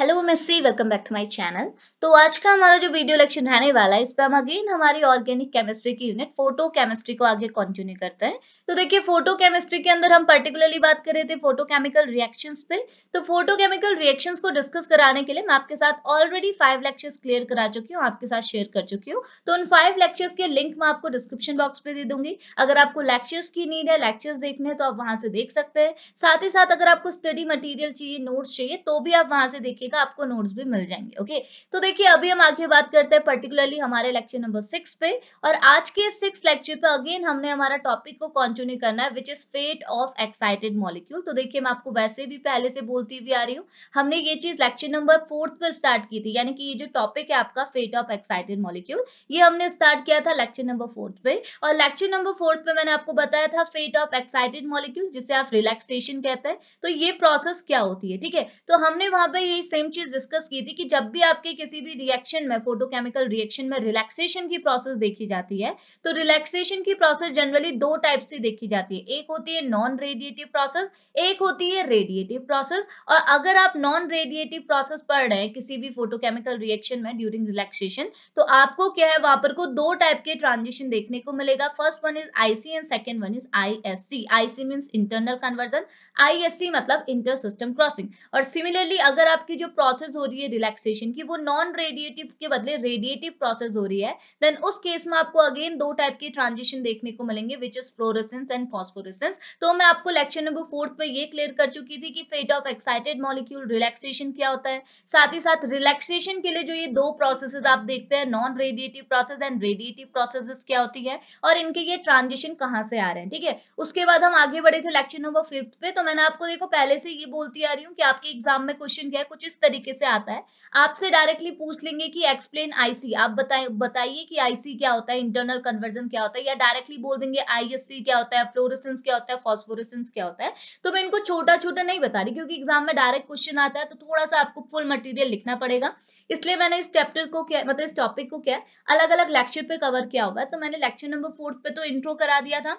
Hello मेसी welcome back to my channel तो आज का हमारा जो वीडियो लेक्चर रहने वाला है इस पर हम अगेन हमारी ऑर्गेनिक केमिस्ट्री की यूनिट फोटो केमिस्ट्री को आगे कंटिन्यू करते हैं तो देखिए फोटो केमिस्ट्री के अंदर हम पर्टिकुलरली बात कर रहे थे फोटो केमिकल रिएक्शंस पे तो फोटो केमिकल रिएक्शंस को डिस्कस कराने के लिए मैं आपके साथ ऑलरेडी फाइव लेक्चर्स क्लियर करा चुकी हूँ आपके साथ शेयर कर चुकी हूँ तो उन फाइव लेक्चर्स के लिंक मैं आपको डिस्क्रिप्शन बॉक्स पे दे दूंगी अगर आपको लेक्चर्स की नीड है लेक्चर्स देखने तो आप वहां से देख सकते हैं साथ ही साथ अगर आपको स्टडी मटीरियल चाहिए नोट्स चाहिए तो भी आप वहां से देखिए का आपको नोट्स भी मिल जाएंगे ओके तो देखिए अभी हम आगे बात करते हैं पर्टिकुलरली हमारे लेक्चर नंबर सिक्स पे और आज के सिक्स लेक्चर पे अगेन हमने हमारा टॉपिक को कंटिन्यू करना है which is fate of excited molecule तो देखिए मैं आपको वैसे भी पहले से बोलती हुई आ रही हूँ हमने ये चीज लेक्चर नंबर फोर्थ पे स्टार्ट की थी यानी कि ये जो टॉपिक है आपका फेट ऑफ एक्साइटेड मॉलिक्यूल ये हमने स्टार्ट किया था लेक्चर नंबर फोर्थ पे और लेक्चर नंबर फोर्थ पे मैंने आपको बताया था फेट ऑफ एक्साइटेड मॉलिक्यूल जिसे आप रिलैक्सेशन कहते हैं तो ये प्रोसेस क्या होती है ठीक है तो हमने वहां पर ये सेम चीज डिस्कस की थी कि जब भी आपके किसी भी रिएक्शन में फोटोकेमिकल रिएक्शन में रिलैक्सेशन की प्रोसेस देखी जाती है तो रिलैक्सेशन की प्रोसेस जनरली दो टाइप से देखी जाती है एक होती है नॉन रेडिएटिव प्रोसेस एक होती है रेडिएटिव प्रोसेस और अगर आप नॉन रेडिएटिव प्रोसेस पढ़ रहे हैं किसी भी फोटोकेमिकल रिएक्शन में ड्यूरिंग रिलैक्सेशन तो आपको क्या है वहां पर को दो टाइप के ट्रांजिशन देखने को मिलेगा first one is IC and second one is I S C IC mean internal conversion ISC मतलब इंटर सिस्टम क्रॉसिंग और सिमिलरली अगर आपकी जो जो प्रोसेस हो रही है रिलैक्सेशन की वो नॉन रेडिएटिव के बदले रेडिएटिव प्रोसेस हो रही है देन उस केस में आपको अगेन दो टाइप के ट्रांजिशन देखने को मिलेंगे which is fluorescence and phosphorescence तो मैं आपको लेक्चर नंबर फोर्थ में ये क्लियर कर चुकी थी कि fate of excited molecule relaxation क्या होता है साथ ही साथ रिलैक्सेशन के लिए जो ये दो प्रोसेस आप देखते हैं non radiative process and radiative process क्या होती है और इनके ये ट्रांजिशन कहाँ से आ रहे हैं ठीक है उसके बाद हम आगे बढ़े थे लेक्चर नंबर फिफ्थ पे तो मैंने आपको देखो पहले से ये बोलती आ रही हूँ कि आपके एग्जाम में क्वेश्चन क्या है कुछ इस तरीके से आता है आपसे डायरेक्टली पूछ लेंगे कि एक्सप्लेन आईसी आप बताए बताइए कि आईसी क्या होता है इंटरनल कन्वर्जन क्या होता है या डायरेक्टली बोल देंगे आईएससी क्या होता है फ्लोरेसेंस क्या होता है फॉस्फोरेसेंस क्या होता है तो मैं इनको छोटा छोटा नहीं बता रही क्योंकि एग्जाम में डायरेक्ट क्वेश्चन आता है तो थोड़ा सा आपको फुल मटीरियल लिखना पड़ेगा इसलिए मैंने इस चैप्टर को क्या मतलब इस टॉपिक को क्या अलग अलग लेक्चर पे कवर किया हुआ है तो मैंने लेक्चर नंबर फोर्थ पे तो इंट्रो करा दिया था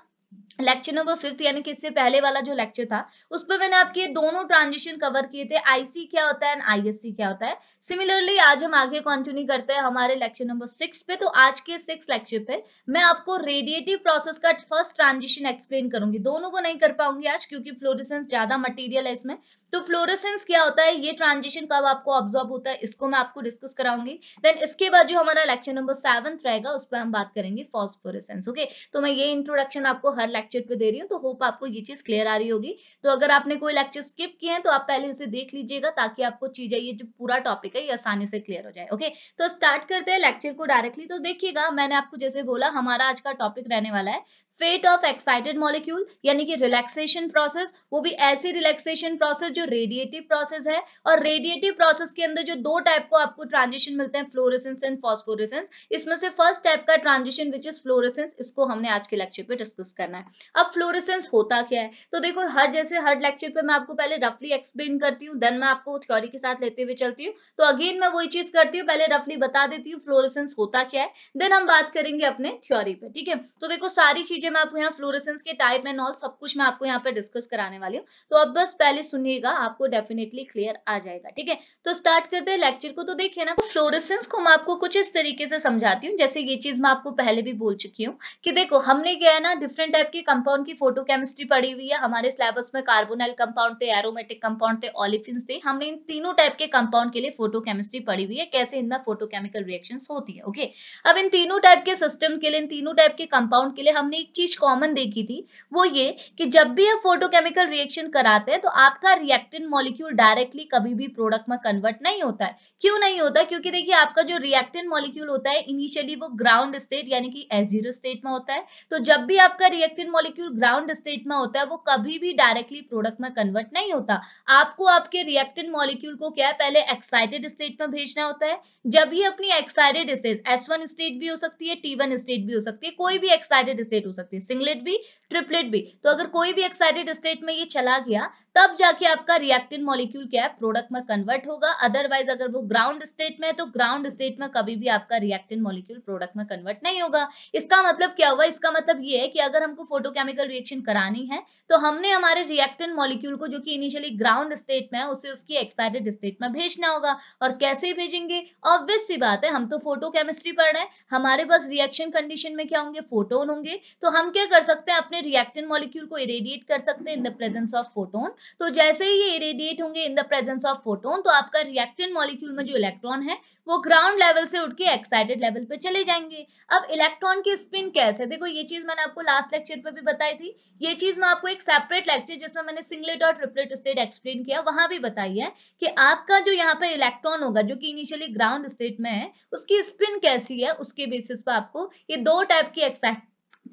लेक्चर नंबर फिफ्थ यानी कि इससे पहले वाला जो लेक्चर था उस पर मैंने आपके दोनों ट्रांजिशन कवर किए थे आईसी क्या होता है एंड आईएससी क्या होता है सिमिलरली आज हम आगे कंटिन्यू करते हैं हमारे लेक्चर नंबर सिक्स पे तो आज के सिक्स लेक्चर पे मैं आपको रेडिएटिव प्रोसेस का फर्स्ट ट्रांजिशन एक्सप्लेन करूंगी दोनों को नहीं कर पाऊंगी आज क्योंकि फ्लोरिसेंस ज्यादा मटीरियल है इसमें तो फ्लोरोसेंस क्या होता है ये ट्रांजिशन कब आपको ऑब्जॉर्व होता है इसको मैं आपको डिस्कस कराऊंगी देन इसके बाद जो हमारा लेक्चर नंबर सेवंथ रहेगा उस पर हम बात करेंगे फॉस्फोरेसेंस ओके तो मैं ये इंट्रोडक्शन आपको हर लेक्चर पे दे रही हूँ तो होप आपको ये चीज क्लियर आ रही होगी तो अगर आपने कोई लेक्चर स्किप किए हैं तो आप पहले उसे देख लीजिएगा ताकि आपको चीजें ये जो पूरा टॉपिक है ये आसानी से क्लियर हो जाए ओके तो स्टार्ट करते हैं लेक्चर को डायरेक्टली तो देखिएगा मैंने आपको जैसे बोला हमारा आज का टॉपिक रहने वाला है फेट ऑफ एक्साइटेड मॉलिक्यूल यानी कि रिलैक्सेशन प्रोसेस वो भी ऐसी रिलैक्सेशन प्रोसेस जो रेडिएटिव प्रोसेस है और रेडिएटिव प्रोसेस के अंदर जो दो टाइप को आपको ट्रांजिशन मिलते हैं फ्लोरेसेंस एंड फॉस्फोरेसेंस इसमें से फर्स्ट टाइप का ट्रांजिशन विच इज फ्लोरेसेंस इसको हमने आज के लेक्चर पे डिस्कस करना है अब फ्लोरेसेंस होता क्या है तो देखो हर जैसे हर लेक्चर पे मैं आपको पहले रफली एक्सप्लेन करती हूँ देन मैं आपको थ्योरी के साथ लेते हुए चलती हूँ तो अगेन मैं वही चीज करती हूँ पहले रफली बता देती हूँ फ्लोरेसेंस होता क्या है देन हम बात करेंगे अपने थ्योरी पे ठीक है तो देखो सारी चीजें लीजिए मैं आपको यहाँ फ्लोरेसेंस के टाइप एंड ऑल सब कुछ मैं आपको यहाँ पर डिस्कस कराने वाली हूँ तो अब बस पहले सुनिएगा आपको डेफिनेटली क्लियर आ जाएगा ठीक है तो स्टार्ट करते हैं लेक्चर को तो देखिए ना फ्लोरेसेंस को मैं आपको कुछ इस तरीके से समझाती हूँ जैसे ये चीज मैं आपको पहले भी बोल चुकी हूँ कि देखो हमने क्या है ना डिफरेंट टाइप के कंपाउंड की फोटो केमिस्ट्री पढ़ी हुई है हमारे सिलेबस में कार्बोनल कंपाउंड थे एरोमेटिक कंपाउंड थे ऑलिफिन थे हमने इन तीनों टाइप के कंपाउंड के लिए फोटो केमिस्ट्री पढ़ी हुई है कैसे इनमें फोटोकेमिकल रिएक्शन होती है ओके अब इन तीनों टाइप के सिस्टम के लिए इन तीनों टाइप के कंपाउंड के लिए हमने एक चीज कॉमन देखी थी वो ये कि जब भी आप फोटोकेमिकल रिएक्शन कराते हैं तो आपका रिएक्टिन मॉलिक्यूल डायरेक्टली कभी भी प्रोडक्ट में कन्वर्ट नहीं होता है क्यों नहीं होता क्योंकि देखिए आपका जो रिएक्टिन मॉलिक्यूल होता है इनिशियली वो ग्राउंड स्टेट यानी कि एजीरो स्टेट में होता है तो जब भी आपका रिएक्टिन मॉलिक्यूल ग्राउंड स्टेट में होता है वो कभी भी डायरेक्टली प्रोडक्ट में कन्वर्ट नहीं होता आपको आपके रिएक्टिन मॉलिक्यूल को क्या है पहले एक्साइटेड स्टेट में भेजना होता है जब ये अपनी एक्साइटेड स्टेट एस स्टेट भी हो सकती है टी स्टेट भी हो सकती है कोई भी एक्साइटेड स्टेट हो सकती है सकती है सिंगलेट भी ट्रिपलेट भी तो अगर कोई भी एक्साइटेड स्टेट में ये चला गया तब जाके आपका रिएक्टिव मॉलिक्यूल क्या है प्रोडक्ट में कन्वर्ट होगा अदरवाइज अगर वो ग्राउंड स्टेट में है तो ग्राउंड स्टेट में कभी भी आपका रिएक्टिव मॉलिक्यूल प्रोडक्ट में कन्वर्ट नहीं होगा इसका मतलब क्या हुआ इसका मतलब ये है कि अगर हमको फोटोकेमिकल रिएक्शन करानी है तो हमने हमारे रिएक्टिव मॉलिक्यूल को जो कि इनिशियली ग्राउंड स्टेट में है उसे उसकी एक्साइटेड स्टेट में भेजना होगा और कैसे भेजेंगे ऑब्वियस सी बात है हम तो फोटोकेमिस्ट्री पढ़ रहे हैं हमारे पास रिएक्शन कंडीशन में क्या होंगे फोटोन होंगे तो हम क्या कर सकते हैं अपने रिएक्टेंट मॉलिक्यूल को इरेडिएट कर सकते हैं in the presence of photon तो जैसे ही ये इरेडिएट होंगे in the presence of photon तो आपका रिएक्टेंट मॉलिक्यूल में जो इलेक्ट्रॉन है वो ग्राउंड लेवल से उठ के एक्साइटेड लेवल पे चले जाएंगे अब इलेक्ट्रॉन की स्पिन कैसे देखो ये चीज मैंने आपको लास्ट लेक्चर में भी बताई थी ये चीज मैं आपको एक सेपरेट लेक्चर जिसमें मैंने सिंगलेट और ट्रिपलेट स्टेट एक्सप्लेन किया वहां भी बताई है कि आपका जो यहाँ पर इलेक्ट्रॉन होगा जो की इनिशियली ग्राउंड स्टेट में है उसकी स्पिन कैसी है उसके बेसिस पर आपको ये दो टाइप की एक्साइट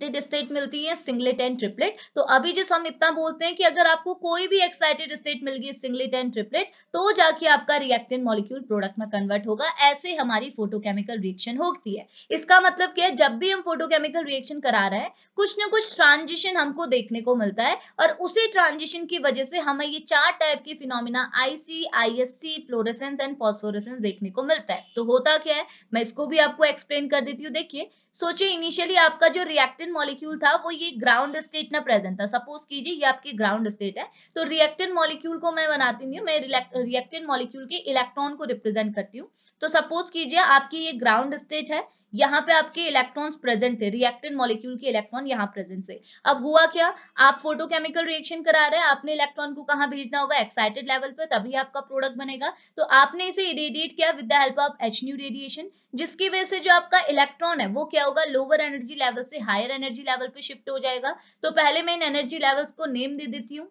एक्साइटेड स्टेट मिलती है सिंगलेट एंड ट्रिपलेट तो अभी जिस हम इतना बोलते हैं कि अगर आपको कोई भी एक्साइटेड स्टेट मिल गई सिंगलेट एंड ट्रिपलेट तो जाके आपका रिएक्टेंट मॉलिक्यूल प्रोडक्ट में कन्वर्ट होगा ऐसे हमारी फोटोकेमिकल रिएक्शन होती है इसका मतलब क्या है जब भी हम फोटोकेमिकल रिएक्शन करा रहे हैं कुछ ना कुछ ट्रांजिशन हमको देखने को मिलता है और उसी ट्रांजिशन की वजह से हमें ये चार टाइप की phenomena IC ISC fluorescence and phosphorescence देखने को मिलता है तो होता क्या है मैं इसको भी आपको एक्सप्लेन कर देती हूँ देखिए सोचिए इनिशियली आपका जो रिएक्टेन मॉलिक्यूल था वो ये ग्राउंड स्टेट में प्रेजेंट था सपोज कीजिए ये आपकी ग्राउंड स्टेट है तो रिएक्टेंट मॉलिक्यूल को मैं बनाती हूँ मैं रिएक्टेंट मॉलिक्यूल के इलेक्ट्रॉन को रिप्रेजेंट करती हूँ तो सपोज कीजिए आपकी ये ग्राउंड स्टेट है यहाँ पे आपके इलेक्ट्रॉन्स प्रेजेंट थे रिएक्टेड मॉलिक्यूल के इलेक्ट्रॉन यहाँ प्रेजेंट थे अब हुआ क्या आप फोटोकेमिकल रिएक्शन करा रहे हैं आपने इलेक्ट्रॉन को कहाँ भेजना होगा एक्साइटेड लेवल पर तभी आपका प्रोडक्ट बनेगा तो आपने इसे इरेडिएट किया with the help of H nu radiation जिसकी वजह से जो आपका इलेक्ट्रॉन है वो क्या होगा लोअर एनर्जी लेवल से हायर एनर्जी लेवल पे शिफ्ट हो जाएगा तो पहले मैं इन एनर्जी लेवल्स को नेम दे देती हूँ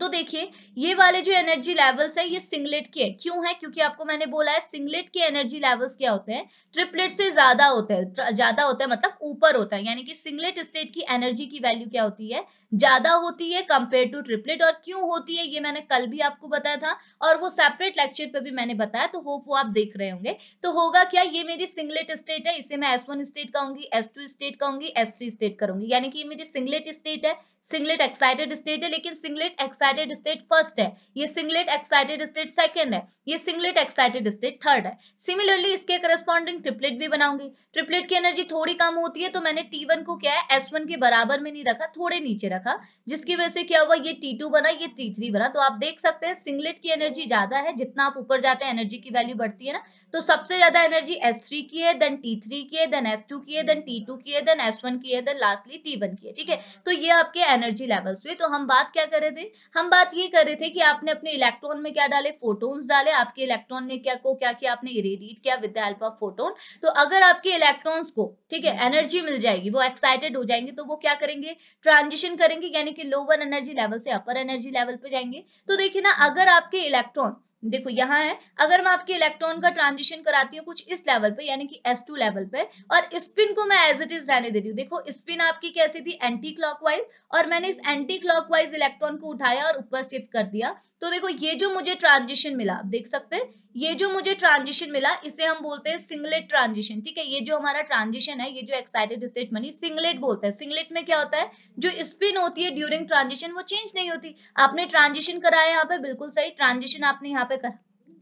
तो देखिए ये वाले जो एनर्जी लेवल्स है ये सिंगलेट के है क्यों है क्योंकि आपको मैंने बोला है सिंगलेट के एनर्जी लेवल्स क्या होते हैं ट्रिपलेट से ज्यादा होते हैं ज्यादा होता है मतलब ऊपर होता है यानी कि सिंगलेट स्टेट की एनर्जी की वैल्यू क्या होती है ज्यादा होती है कंपेयर टू ट्रिपलेट और क्यों होती है ये मैंने कल भी आपको बताया था और वो सेपरेट लेक्चर पर भी मैंने बताया तो होप वो आप देख रहे होंगे तो होगा क्या ये मेरी सिंगलेट स्टेट है इसे मैं एस वन स्टेट कहूंगी एस टू स्टेट कहूंगी एस थ्री स्टेट करूंगी यानी कि ये मेरी सिंगलेट स्टेट है सिंगलेट एक्साइटेड स्टेट है लेकिन सिंगलेट एक्साइटेड स्टेट फर्स्ट है ये सिंगलेट एक्साइटेड स्टेट सेकंड है ये सिंगलेट एक्साइटेड स्टेट थर्ड है सिमिलरली इसके करस्पॉन्डिंग ट्रिपलेट भी बनाऊंगी ट्रिपलेट की एनर्जी थोड़ी कम होती है तो मैंने टी को क्या है एस के बराबर में नहीं रखा थोड़े नीचे रखा जिसकी वजह से क्या हुआ ये टी बना ये टी बना तो आप देख सकते हैं सिंगलेट की एनर्जी ज्यादा है जितना आप ऊपर जाते हैं एनर्जी की वैल्यू बढ़ती है ना तो सबसे ज्यादा एनर्जी एस थ्री की है देन टी थ्री की है देन एस टू की है देन टी टू की है देन एस वन की है देन लास्टली टी वन की है ठीक है तो ये आपके एनर्जी लेवल्स हुए तो हम बात क्या कर रहे थे हम बात ये कर रहे थे कि आपने अपने इलेक्ट्रॉन में क्या डाले फोटोन्स डाले आपके इलेक्ट्रॉन ने क्या को क्या किया आपने इरेडिएट किया with the help of photon तो अगर आपके इलेक्ट्रॉन्स को ठीक है एनर्जी हम्म। मिल जाएगी वो एक्साइटेड हो जाएंगे तो वो क्या करेंगे ट्रांजिशन करेंगे यानी कि लोअर एनर्जी लेवल से अपर एनर्जी लेवल पे जाएंगे तो देखिए ना अगर आपके इलेक्ट्रॉन देखो यहाँ है अगर मैं आपके इलेक्ट्रॉन का ट्रांजिशन कराती हूँ कुछ इस लेवल पे यानी कि S2 लेवल पे और स्पिन को मैं एज इट इज रहने दे रही हूँ देखो स्पिन आपकी कैसी थी एंटी क्लॉकवाइज और मैंने इस एंटी क्लॉकवाइज इलेक्ट्रॉन को उठाया और ऊपर शिफ्ट कर दिया तो देखो ये जो मुझे ट्रांजिशन मिला आप देख सकते हैं ये जो मुझे ट्रांजिशन मिला इसे हम बोलते हैं सिंगलेट ट्रांजिशन ठीक है ये जो हमारा ट्रांजिशन है ये जो एक्साइटेड स्टेट बनी सिंगलेट बोलते हैं सिंगलेट में क्या होता है जो स्पिन होती है ड्यूरिंग ट्रांजिशन वो चेंज नहीं होती आपने ट्रांजिशन कराया यहाँ पे बिल्कुल सही ट्रांजिशन आपने यहाँ पे करा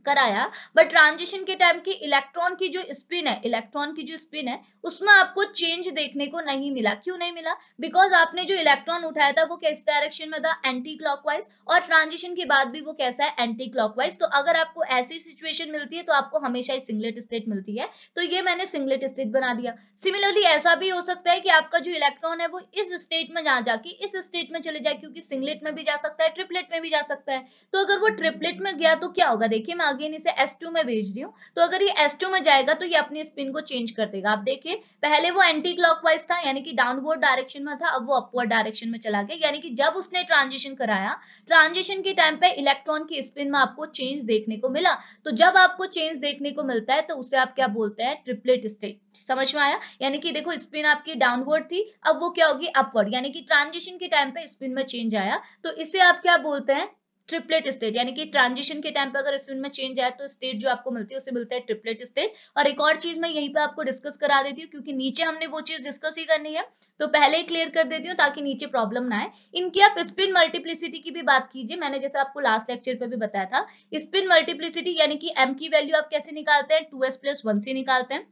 कराया बट ट्रांजिशन के टाइम की इलेक्ट्रॉन की जो स्पिन है इलेक्ट्रॉन की जो स्पिन है उसमें आपको चेंज देखने को नहीं मिला क्यों नहीं मिला बिकॉज आपने जो इलेक्ट्रॉन उठाया था वो किस डायरेक्शन में था एंटी क्लॉकवाइज और ट्रांजिशन के बाद भी वो कैसा है एंटी क्लॉकवाइज तो अगर आपको ऐसी सिचुएशन मिलती है तो आपको हमेशा सिंगलेट स्टेट मिलती है तो ये मैंने सिंगलेट स्टेट बना दिया सिमिलरली ऐसा भी हो सकता है कि आपका जो इलेक्ट्रॉन है वो इस स्टेट में जा जाके इस स्टेट में चले जाए क्योंकि सिंगलेट में भी जा सकता है ट्रिपलेट में भी जा सकता है तो अगर वो ट्रिपलेट में गया तो क्या होगा देखिए मैं अगेन इसे S2 में भेज रही हूँ तो अगर ये S2 में जाएगा तो ये अपनी स्पिन को चेंज कर देगा आप देखिए पहले वो एंटी क्लॉकवाइज था यानी कि डाउनवर्ड डायरेक्शन में था अब वो अपवर्ड डायरेक्शन में चला गया यानी कि जब उसने ट्रांजिशन कराया ट्रांजिशन के टाइम पे इलेक्ट्रॉन की स्पिन में आपको चेंज देखने को मिला तो जब आपको चेंज देखने को मिलता है तो उसे आप क्या बोलते हैं ट्रिपलेट स्टेट समझ में आया यानी कि देखो स्पिन आपकी डाउनवर्ड थी अब वो क्या होगी अपवर्ड यानी कि ट्रांजिशन के टाइम पे स्पिन में चेंज आया तो इसे आप क्या बोलते हैं ट्रिपलेट स्टेट यानी कि ट्रांजिशन के टाइम पर अगर स्टेट में चेंज आए तो स्टेट जो आपको मिलती है उसे मिलता है ट्रिपलेट स्टेट और एक और चीज मैं यहीं पे आपको डिस्कस करा देती हूँ क्योंकि नीचे हमने वो चीज डिस्कस ही करनी है तो पहले ही क्लियर कर देती हूँ ताकि नीचे प्रॉब्लम ना आए इनकी आप स्पिन मल्टीप्लिसिटी की भी बात कीजिए मैंने जैसे आपको लास्ट लेक्चर पे भी बताया था स्पिन मल्टीप्लिसिटी यानी कि एम की वैल्यू आप कैसे निकालते हैं टू एस प्लस वन से निकालते हैं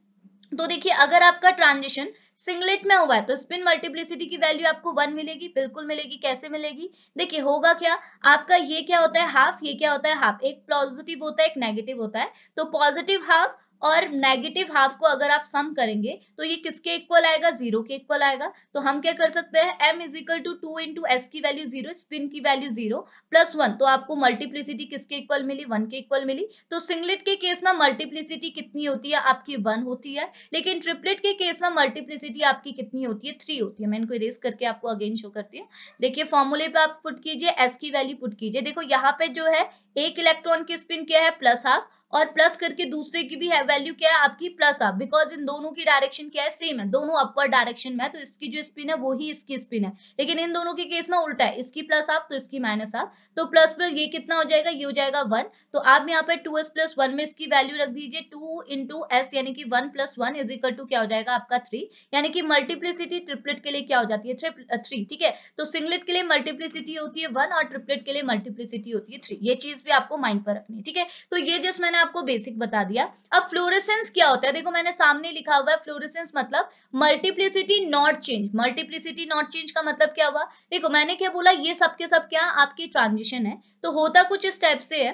तो देखिए अगर आपका ट्रांजिशन सिंगलेट में हुआ है तो स्पिन मल्टीप्लिसिटी की वैल्यू आपको वन मिलेगी बिल्कुल मिलेगी कैसे मिलेगी देखिए होगा क्या आपका ये क्या होता है हाफ ये क्या होता है हाफ एक पॉजिटिव होता है एक नेगेटिव होता है तो पॉजिटिव हाफ और नेगेटिव हाफ को अगर आप सम करेंगे तो ये किसके इक्वल आएगा जीरो के इक्वल आएगा तो हम क्या कर सकते हैं m is equal to two into S की वैल्यू जीरो स्पिन की वैल्यू जीरो प्लस वन तो आपको मल्टीप्लिसिटी किसके इक्वल मिली वन के इक्वल मिली तो सिंगलेट के केस में मल्टीप्लिसिटी कितनी होती है आपकी वन होती है लेकिन ट्रिपलेट के केस में मल्टीप्लिसिटी आपकी कितनी होती है थ्री होती है मैं इनको इरेज करके आपको अगेन शो करती हूँ देखिए फॉर्मूले पे आप पुट कीजिए एस की वैल्यू पुट कीजिए देखो यहाँ पे जो है एक इलेक्ट्रॉन की स्पिन क्या है प्लस हाफ और प्लस करके दूसरे की भी है वैल्यू क्या है आपकी प्लस आप बिकॉज इन दोनों की डायरेक्शन क्या है सेम है दोनों अपवर डायरेक्शन में है तो इसकी जो स्पिन है वो ही इसकी स्पिन है लेकिन इन दोनों के केस में उल्टा है इसकी प्लस आप तो इसकी माइनस आप तो प्लस प्लस ये कितना हो जाएगा ये हो जाएगा वन तो आप यहाँ पर टू एस प्लस वन में इसकी वैल्यू रख दीजिए टू इंटू एस यानी कि one plus one is equal to two हो जाएगा आपका थ्री यानी कि मल्टीप्लिसिटी ट्रिपलेट के लिए क्या हो जाती है थ्री uh, ठीक है तो सिंगलेट के लिए मल्टीप्लिसिटी होती है वन और ट्रिपलेट के लिए मल्टीप्लिसिटी होती है थ्री ये चीज भी आपको माइंड पर रखनी है ठीक है तो ये जस्ट मैंने आपको बेसिक बता दिया अब फ्लोरेसेंस क्या होता है देखो मैंने सामने लिखा हुआ है फ्लोरेसेंस मतलब multiplicity not change multiplicity not change का मतलब क्या हुआ देखो मैंने क्या बोला ये सब के सब क्या आपकी ट्रांजिशन है तो होता कुछ इस टाइप से है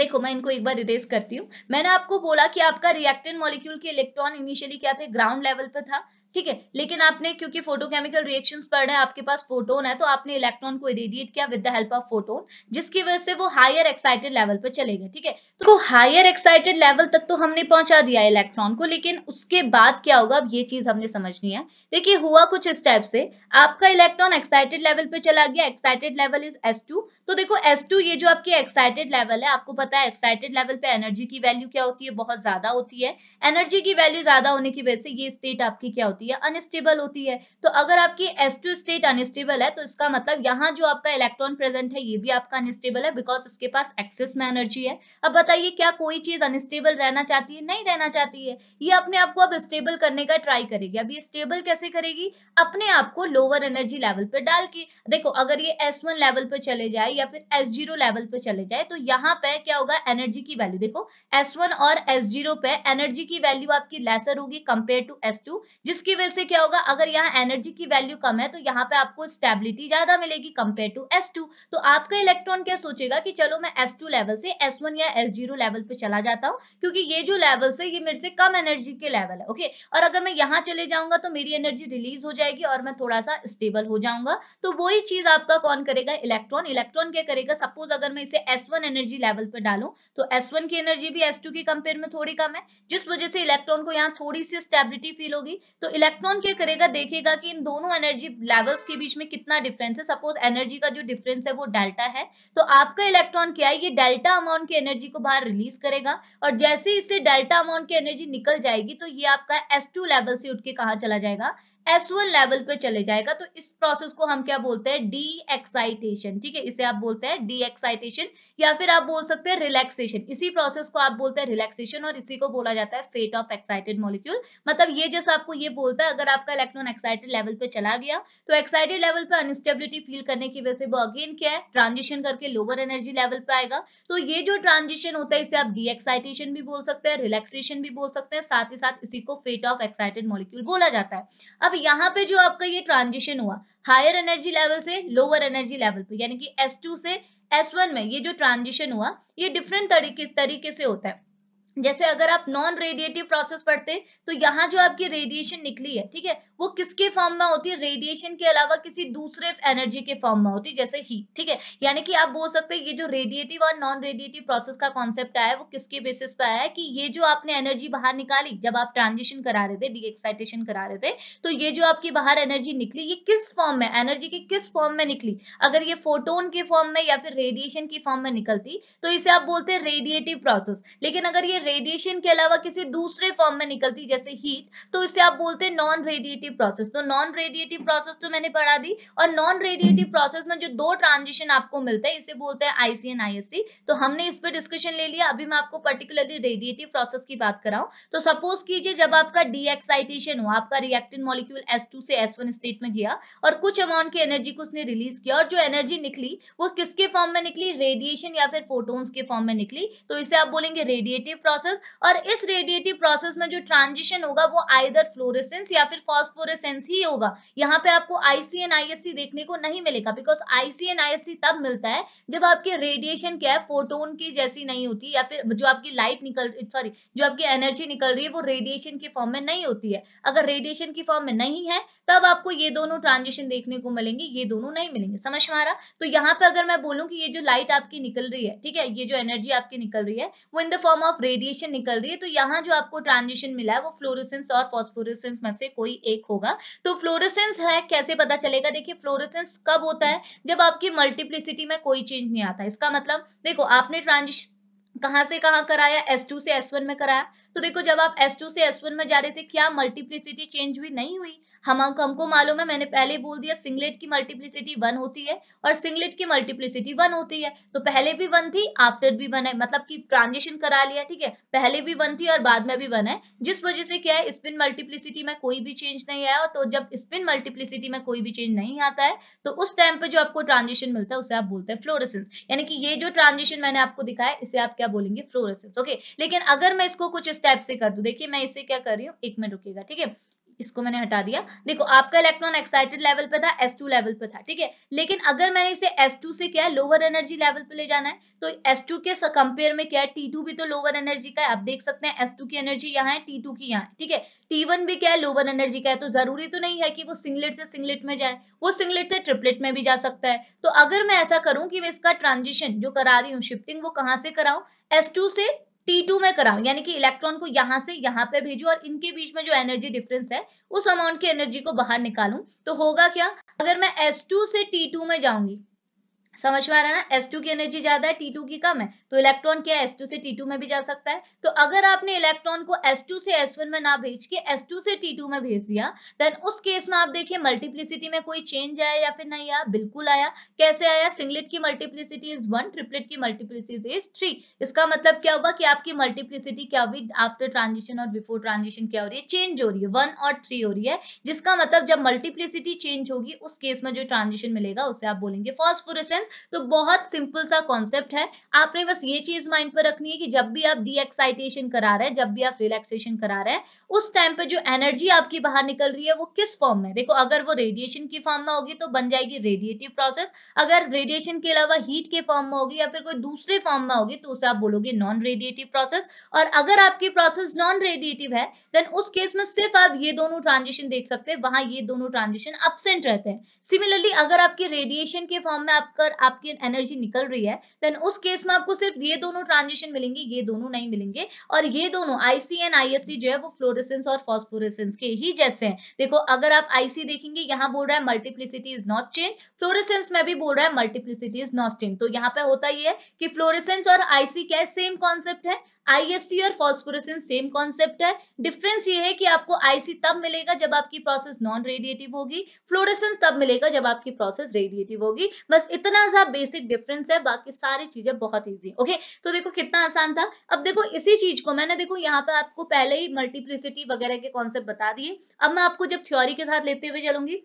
देखो मैं इनको एक बार रिडेस करती हूँ मैंने आपको बोला कि आपका रिएक्टेंट मॉलिक्यूल के इलेक्ट्रॉन इनिशियली क्या थे ग्राउंड लेवल पे था ठीक है लेकिन आपने क्योंकि फोटोकेमिकल रिएक्शंस पढ़ है आपके पास फोटोन है तो आपने इलेक्ट्रॉन को रेडिएट किया with the help of photon जिसकी वजह से वो हायर एक्साइटेड लेवल पर चले गए ठीक है तो हायर एक्साइटेड लेवल तक तो हमने पहुंचा दिया इलेक्ट्रॉन को लेकिन उसके बाद क्या होगा अब ये चीज हमने समझनी है देखिए हुआ कुछ इस टाइप से आपका इलेक्ट्रॉन एक्साइटेड लेवल पे चला गया एक्साइटेड लेवल इज एस तो देखो एस ये जो आपकी एक्साइटेड लेवल है आपको पता है एक्साइटेड लेवल पे एनर्जी की वैल्यू क्या होती है बहुत ज्यादा होती है एनर्जी की वैल्यू ज्यादा होने की वजह से ये स्टेट आपकी क्या होती है होती है अनस्टेबल होती है तो अगर आपकी एस टू स्टेट अनस्टेबल है तो इसका मतलब यहाँ जो आपका इलेक्ट्रॉन प्रेजेंट है ये भी आपका अनस्टेबल है बिकॉज इसके पास एक्सेस में एनर्जी है अब बताइए क्या कोई चीज अनस्टेबल रहना चाहती है नहीं रहना चाहती है ये अपने आप को अब स्टेबल करने का ट्राई करेगी अब ये स्टेबल कैसे करेगी अपने आप को लोअर एनर्जी लेवल पर डाल के देखो अगर ये एस वन लेवल पर चले जाए या फिर एस जीरो लेवल पर चले जाए तो यहाँ पे क्या होगा एनर्जी की वैल्यू देखो एस वन और एस जीरो पे एनर्जी की वैल्यू आपकी लेसर होगी कंपेयर टू एस टू जिसकी इसकी वजह से क्या होगा अगर यहाँ एनर्जी की वैल्यू कम है तो यहाँ पे आपको स्टेबिलिटी ज्यादा मिलेगी कंपेयर टू एस टू तो आपका इलेक्ट्रॉन क्या सोचेगा कि चलो मैं एस टू लेवल से एस वन या एस जीरो लेवल पे चला जाता हूँ क्योंकि ये जो लेवल से ये मेरे से कम एनर्जी के लेवल है ओके और अगर मैं यहाँ चले जाऊंगा तो मेरी एनर्जी रिलीज हो जाएगी और मैं थोड़ा सा स्टेबल हो जाऊंगा तो वही चीज आपका कौन करेगा इलेक्ट्रॉन इलेक्ट्रॉन क्या करेगा सपोज अगर मैं इसे एस एनर्जी लेवल पर डालू तो एस की एनर्जी भी एस के कंपेयर में थोड़ी कम है जिस वजह से इलेक्ट्रॉन को यहाँ थोड़ी सी स्टेबिलिटी फील होगी तो इलेक्ट्रॉन क्या करेगा देखेगा कि इन दोनों एनर्जी लेवल्स के बीच में कितना डिफरेंस है सपोज एनर्जी का जो डिफरेंस है वो डेल्टा है तो आपका इलेक्ट्रॉन क्या है ये डेल्टा अमाउंट की एनर्जी को बाहर रिलीज करेगा और जैसे इससे डेल्टा अमाउंट की एनर्जी निकल जाएगी तो ये आपका एस लेवल से उठ के कहा चला जाएगा एस लेवल पे चले जाएगा तो इस प्रोसेस को हम क्या बोलते हैं डी एक्साइटेशन ठीक है इसे आप बोलते हैं डी एक्साइटेशन या फिर आप बोल सकते हैं रिलैक्सेशन इसी प्रोसेस को आप बोलते हैं रिलैक्सेशन और इसी को बोला जाता है फेट ऑफ एक्साइटेड मॉलिक्यूल मतलब ये जैसा आपको ये बोलता है अगर आपका इलेक्ट्रॉन एक्साइटेड लेवल पे चला गया तो एक्साइटेड लेवल पे अनस्टेबिलिटी फील करने की वजह से वो अगेन क्या है ट्रांजिशन करके लोअर एनर्जी लेवल पे आएगा तो ये जो ट्रांजिशन होता है इसे आप डी एक्साइटेशन भी बोल सकते हैं रिलैक्सेशन भी बोल सकते हैं साथ ही साथ इसी को फेट ऑफ एक्साइटेड मॉलिक्यूल बोला जाता है अब यहाँ पे जो आपका ये ट्रांजिशन हुआ हायर एनर्जी लेवल से लोअर एनर्जी लेवल पे यानी कि S2 से S1 में ये जो ट्रांजिशन हुआ ये डिफरेंट तरीके तरीके से होता है जैसे अगर आप नॉन रेडिएटिव प्रोसेस पढ़ते तो यहाँ जो आपकी रेडिएशन निकली है ठीक है वो किसके फॉर्म में होती है रेडिएशन के अलावा किसी दूसरे एनर्जी के फॉर्म में होती है जैसे हीट ठीक है यानी कि आप बोल सकते हैं ये जो रेडिएटिव और नॉन रेडिएटिव प्रोसेस का कॉन्सेप्ट आया है वो किसके बेसिस पे आया है कि ये जो आपने एनर्जी बाहर निकाली जब आप ट्रांजिशन करा रहे थे डीएक्साइटेशन करा रहे थे तो ये जो आपकी बाहर एनर्जी निकली ये किस फॉर्म में एनर्जी के किस फॉर्म में निकली अगर ये फोटोन के फॉर्म में या फिर रेडिएशन की फॉर्म में निकलती तो इसे आप बोलते हैं रेडिएटिव प्रोसेस लेकिन अगर ये रेडिएशन के अलावा किसी दूसरे फॉर्म में निकलती जैसे हीट तो इसे आप बोलते हैं नॉन रेडिएटिव प्रोसेस तो नॉन रेडिएटिव प्रोसेस तो मैंने पढ़ा दी और नॉन रेडिएटिव प्रोसेस में जो दो ट्रांजिशन आपको मिलता है इसे बोलते हैं आईसी एंड आईएससी तो हमने इस पर डिस्कशन ले लिया अभी मैं आपको पर्टिकुलरली रेडिएटिव प्रोसेस की बात कराऊं तो सपोज कीजिए जब आपका डीएक्साइटेशन एक्साइटेशन हुआ आपका रिएक्टिव मॉलिक्यूल एस टू से एस वन स्टेट में गया और कुछ अमाउंट की एनर्जी को उसने रिलीज किया और जो एनर्जी निकली वो किसके फॉर्म में निकली रेडिएशन या फिर फोटोन्स के फॉर्म में निकली तो इसे आप बोलेंगे रेडिएटिव प्रोसेस और इस रेडिएटिव प्रोसेस में जो ट्रांजिशन होगा वो आइदर फ्लोरेसेंस या फिर फॉस्फोरेसेंस ही होगा यहाँ पे आपको आईसीएन आईएससी देखने को नहीं मिलेगा बिकॉज आईसीएन आईएससी तब मिलता है जब आपके रेडिएशन क्या है फोटोन की जैसी नहीं होती या फिर जो आपकी लाइट निकल सॉरी जो आपकी एनर्जी निकल रही है वो रेडिएशन के फॉर्म में नहीं होती है अगर रेडिएशन की फॉर्म में नहीं है तब आपको ये दोनों ट्रांजिशन देखने को मिलेंगे ये दोनों नहीं मिलेंगे समझ में आ रहा तो यहाँ पे अगर मैं बोलूँ की ये जो लाइट आपकी निकल रही है ठीक है ये जो एनर्जी आपकी निकल रही है वो in the form of radio radiation निकल रही है तो यहाँ जो आपको ट्रांजिशन मिला है वो फ्लोरोसेंस और फॉस्फोरोसेंस में से कोई एक होगा तो फ्लोरोसेंस है कैसे पता चलेगा देखिए फ्लोरोसेंस कब होता है जब आपकी मल्टीप्लिसिटी में कोई चेंज नहीं आता इसका मतलब देखो आपने ट्रांजिशन कहां से कहां कराया S2 से S1 में कराया तो देखो जब आप S2 से S1 में जा रहे थे क्या मल्टीप्लिसिटी चेंज हुई नहीं हुई हम हमको मालूम है मैंने पहले बोल दिया सिंगलेट की मल्टीप्लिसिटी वन होती है और सिंगलेट की मल्टीप्लिसिटी वन होती है तो पहले भी वन थी आफ्टर भी वन है मतलब कि ट्रांजिशन करा लिया ठीक है पहले भी वन थी और बाद में भी वन है जिस वजह से क्या है स्पिन मल्टीप्लिसिटी में कोई भी चेंज नहीं आया और तो जब स्पिन मल्टीप्लिसिटी में कोई भी चेंज नहीं आता है तो उस टाइम पर जो आपको ट्रांजिशन मिलता है उसे आप बोलते हैं फ्लोरेसेंस यानी कि ये जो ट्रांजिशन मैंने आपको दिखाया इसे आप क्या बोलेंगे फ्लोरेसेंस ओके लेकिन अगर मैं इसको कुछ स्टेप से कर दू देखिए मैं इसे क्या कर रही हूँ एक मिनट रुकेगा ठीक है इसको मैंने हटा दिया देखो आपका इलेक्ट्रॉन एक्साइटेड लेवल पे था S2 लेवल पे था ठीक है लेकिन अगर मैंने इसे S2 से क्या लोअर एनर्जी लेवल पे ले जाना है तो S2 के कंपेयर में क्या है T2 भी तो लोअर एनर्जी का है आप देख सकते हैं S2 की एनर्जी यहाँ है T2 की यहाँ है ठीक है T1 भी क्या है लोअर एनर्जी का है तो जरूरी तो नहीं है कि वो सिंगलेट से सिंगलेट में जाए वो सिंगलेट से ट्रिपलेट में भी जा सकता है तो अगर मैं ऐसा करूं कि मैं इसका ट्रांजिशन जो करा रही हूँ शिफ्टिंग वो कहाँ से कराऊ एस से टी टू में कराऊं यानी कि इलेक्ट्रॉन को यहां से यहां पे भेजू और इनके बीच में जो एनर्जी डिफरेंस है उस अमाउंट की एनर्जी को बाहर निकालू तो होगा क्या अगर मैं एस टू से टी टू में जाऊंगी समझ में आ रहा है ना S2 की एनर्जी ज्यादा है T2 की कम है तो इलेक्ट्रॉन क्या S2 से T2 में भी जा सकता है तो अगर आपने इलेक्ट्रॉन को S2 से S1 में ना भेज के S2 से T2 में भेज दिया देन उस केस में आप देखिए मल्टीप्लिसिटी में कोई चेंज आया या फिर नहीं आया बिल्कुल आया कैसे आया सिंगलेट की मल्टीप्लिसिटी इज वन ट्रिपलेट की मल्टीप्लिसिटी इज थ्री इसका मतलब क्या हुआ कि आपकी मल्टीप्लिसिटी क्या हुई आफ्टर ट्रांजिशन और बिफोर ट्रांजिशन क्या हो रही है चेंज हो रही है वन और थ्री हो रही है जिसका मतलब जब मल्टीप्लिसिटी चेंज होगी उस केस में जो ट्रांजिशन मिलेगा उसे आप बोलेंगे फॉस्फोरेसेंस तो बहुत सिंपल सा कॉन्सेप्ट है आपने बस ये चीज माइंड पर रखनी है कि जब भी आप डीएक्साइटेशन करा रहे हैं जब भी आप रिलैक्सेशन करा रहे हैं उस टाइम पे जो एनर्जी आपकी बाहर निकल रही है वो किस फॉर्म में देखो अगर वो रेडिएशन की फॉर्म में होगी तो बन जाएगी रेडिएटिव प्रोसेस अगर रेडिएशन के अलावा हीट के फॉर्म में होगी या फिर कोई दूसरे फॉर्म में होगी तो उसे आप बोलोगे नॉन रेडिएटिव प्रोसेस और अगर आपकी प्रोसेस नॉन रेडिएटिव है देन उस केस में सिर्फ आप ये दोनों ट्रांजिशन देख सकते हैं वहां ये दोनों ट्रांजिशन एबसेंट रहते हैं सिमिलरली अगर आपकी रेडिएशन के फॉर्म में आपका अगर आपकी एनर्जी निकल रही है देन उस केस में आपको सिर्फ ये दोनों ट्रांजिशन मिलेंगे ये दोनों नहीं मिलेंगे और ये दोनों आईसी एंड आईएससी जो है वो फ्लोरेसेंस और फॉस्फोरेसेंस के ही जैसे हैं देखो अगर आप आईसी देखेंगे यहाँ बोल रहा है multiplicity is not change fluorescence में भी बोल रहा है मल्टीप्लिसिटी इज नॉट चेंज तो यहाँ पे होता यह है कि फ्लोरेसेंस और आईसी क्या सेम कॉन्सेप्ट है आईएससी और फॉस्फोरसेंस सेम कॉन्सेप्ट है डिफरेंस ये है कि आपको आईसी तब मिलेगा जब आपकी प्रोसेस नॉन रेडिएटिव होगी फ्लोरेसेंस तब मिलेगा जब आपकी प्रोसेस रेडिएटिव होगी बस इतना सा बेसिक डिफरेंस है बाकी सारी चीजें बहुत ईजी ओके तो देखो कितना आसान था अब देखो इसी चीज को मैंने देखो यहाँ पर आपको पहले ही मल्टीप्लिसिटी वगैरह के कॉन्सेप्ट बता दिए अब मैं आपको जब थ्योरी के साथ लेते हुए चलूंगी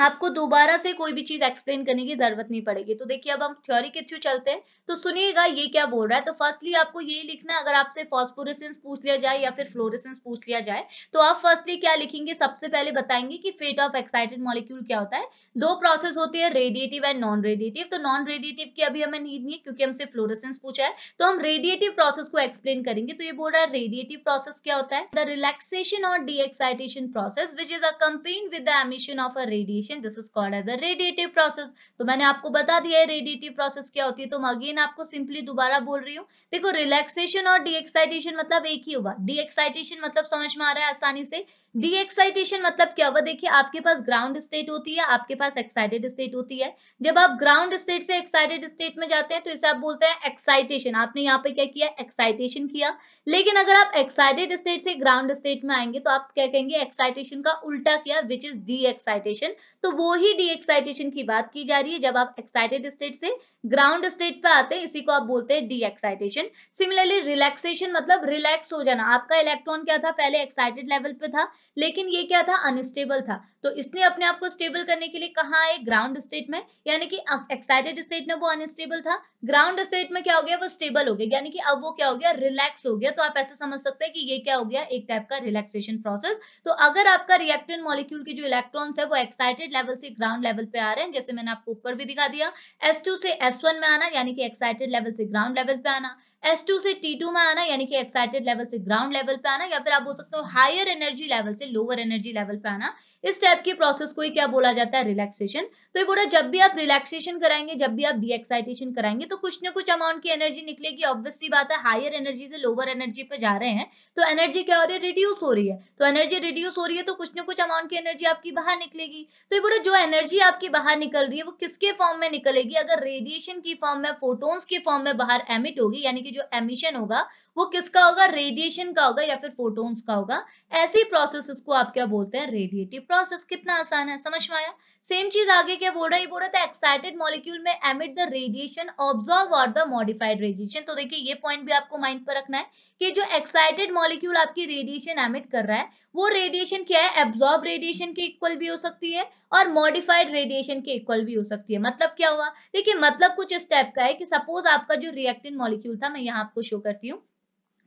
आपको दोबारा से कोई भी चीज एक्सप्लेन करने की जरूरत नहीं पड़ेगी तो देखिए अब हम थ्योरी के थ्रू चलते हैं तो सुनिएगा ये क्या बोल रहा है तो फर्स्टली आपको ये लिखना अगर आपसे फॉस्फोरेसेंस पूछ लिया जाए या फिर फ्लोरेसेंस पूछ लिया जाए तो आप फर्स्टली क्या लिखेंगे सबसे पहले बताएंगे कि फेट ऑफ एक्साइटेड मॉलिक्यूल क्या होता है दो प्रोसेस होती है रेडिएटिव एंड नॉन रेडिएटिव तो नॉन रेडिएटिव की अभी हमें नीड नहीं है क्योंकि हमसे फ्लोरेसेंस पूछा है तो हम रेडिएटिव प्रोसेस को एक्सप्लेन करेंगे तो ये बोल रहा है रेडिएटिव प्रोसेस क्या होता है द रिलैक्सेशन और de excitation process which is a companied with the emission of a radiation radiation this is called as a radiative process तो मैंने आपको बता दिया है रेडिएटिव प्रोसेस क्या होती है तो अगेन आपको सिंपली दोबारा बोल रही हूँ देखो रिलैक्सेशन और डीएक्साइटेशन मतलब एक ही हुआ डीएक्साइटेशन मतलब समझ में आ रहा है आसानी से डी एक्साइटेशन मतलब क्या हुआ देखिए आपके पास ग्राउंड स्टेट होती है आपके पास एक्साइटेड स्टेट होती है जब आप ग्राउंड स्टेट से एक्साइटेड स्टेट में जाते हैं तो इसे आप बोलते हैं एक्साइटेशन आपने यहाँ पे क्या किया एक्साइटेशन किया लेकिन अगर आप एक्साइटेड स्टेट से ग्राउंड स्टेट में आएंगे तो आप क्या कहेंगे एक्साइटेशन का उल्टा किया विच इज डी एक्साइटेशन तो वो ही डी एक्साइटेशन की बात की जा रही है जब आप एक्साइटेड स्टेट से ग्राउंड स्टेट पे आते हैं इसी को आप बोलते हैं डी एक्साइटेशन सिमिलरली रिलैक्सेशन मतलब रिलैक्स हो जाना आपका इलेक्ट्रॉन क्या था पहले एक्साइटेड लेवल पे था लेकिन ये क्या था अनस्टेबल था तो इसने अपने आप को स्टेबल करने के लिए कहा है ग्राउंड स्टेट में यानी कि एक्साइटेड स्टेट में वो अनस्टेबल था ग्राउंड स्टेट में क्या हो गया वो स्टेबल हो गया यानी कि अब वो क्या हो गया रिलैक्स हो गया तो आप ऐसे समझ सकते हैं कि ये क्या हो गया एक टाइप का रिलैक्सेशन प्रोसेस तो अगर आपका रिएक्टेंट मॉलिक्यूल के जो इलेक्ट्रॉन्स है वो एक्साइटेड लेवल से ग्राउंड लेवल पे आ रहे हैं जैसे मैंने आपको ऊपर भी दिखा दिया एस से एस में आना यानी कि एक्साइटेड लेवल से ग्राउंड लेवल पे आना S2 से T2 में आना यानी कि एक्साइटेड लेवल से ग्राउंड लेवल पे आना या फिर आप बोल सकते हो हायर एनर्जी लेवल से लोअर एनर्जी लेवल पे आना इस टाइप के प्रोसेस को ही क्या बोला जाता है रिलैक्सेशन तो ये बोला जब भी आप रिलैक्सेशन कराएंगे जब भी आप डी एक्साइटेशन कराएंगे तो कुछ ना कुछ अमाउंट की एनर्जी निकलेगी ऑब्वियसली बात है हायर एनर्जी से लोअर एनर्जी पर जा रहे हैं तो एनर्जी क्या हो रही है रिड्यूस हो रही है तो एनर्जी रिड्यूस हो रही है तो कुछ ना कुछ अमाउंट की एनर्जी आपकी बाहर निकलेगी तो ये बोला जो एनर्जी आपकी बाहर निकल रही है वो किसके फॉर्म में निकलेगी अगर रेडिएशन की फॉर्म में फोटोन्स के फॉर्म में बाहर एमिट होगी यानी कि जो एमिशन होगा वो किसका होगा रेडिएशन का होगा या फिर फोटोन्स का होगा ऐसी प्रोसेस को आप क्या बोलते हैं रेडिएटिव प्रोसेस कितना आसान है समझ में आया सेम चीज आगे क्या बोल रहा है बोल रहा था एक्साइटेड मॉलिक्यूल में एमिट द रेडिएशन ऑब्जॉर्व और द मॉडिफाइड रेडिएशन तो देखिए ये पॉइंट भी आपको माइंड पर रखना है कि जो एक्साइटेड मॉलिक्यूल आपकी रेडिएशन एमिट कर रहा है वो रेडिएशन क्या है एब्जॉर्ब रेडिएशन के इक्वल भी हो सकती है और मॉडिफाइड रेडिएशन के इक्वल भी हो सकती है मतलब क्या हुआ देखिए मतलब कुछ इस टाइप का है कि सपोज आपका जो रिएक्टिव मॉलिक्यूल था मैं यहाँ आपको शो करती हूँ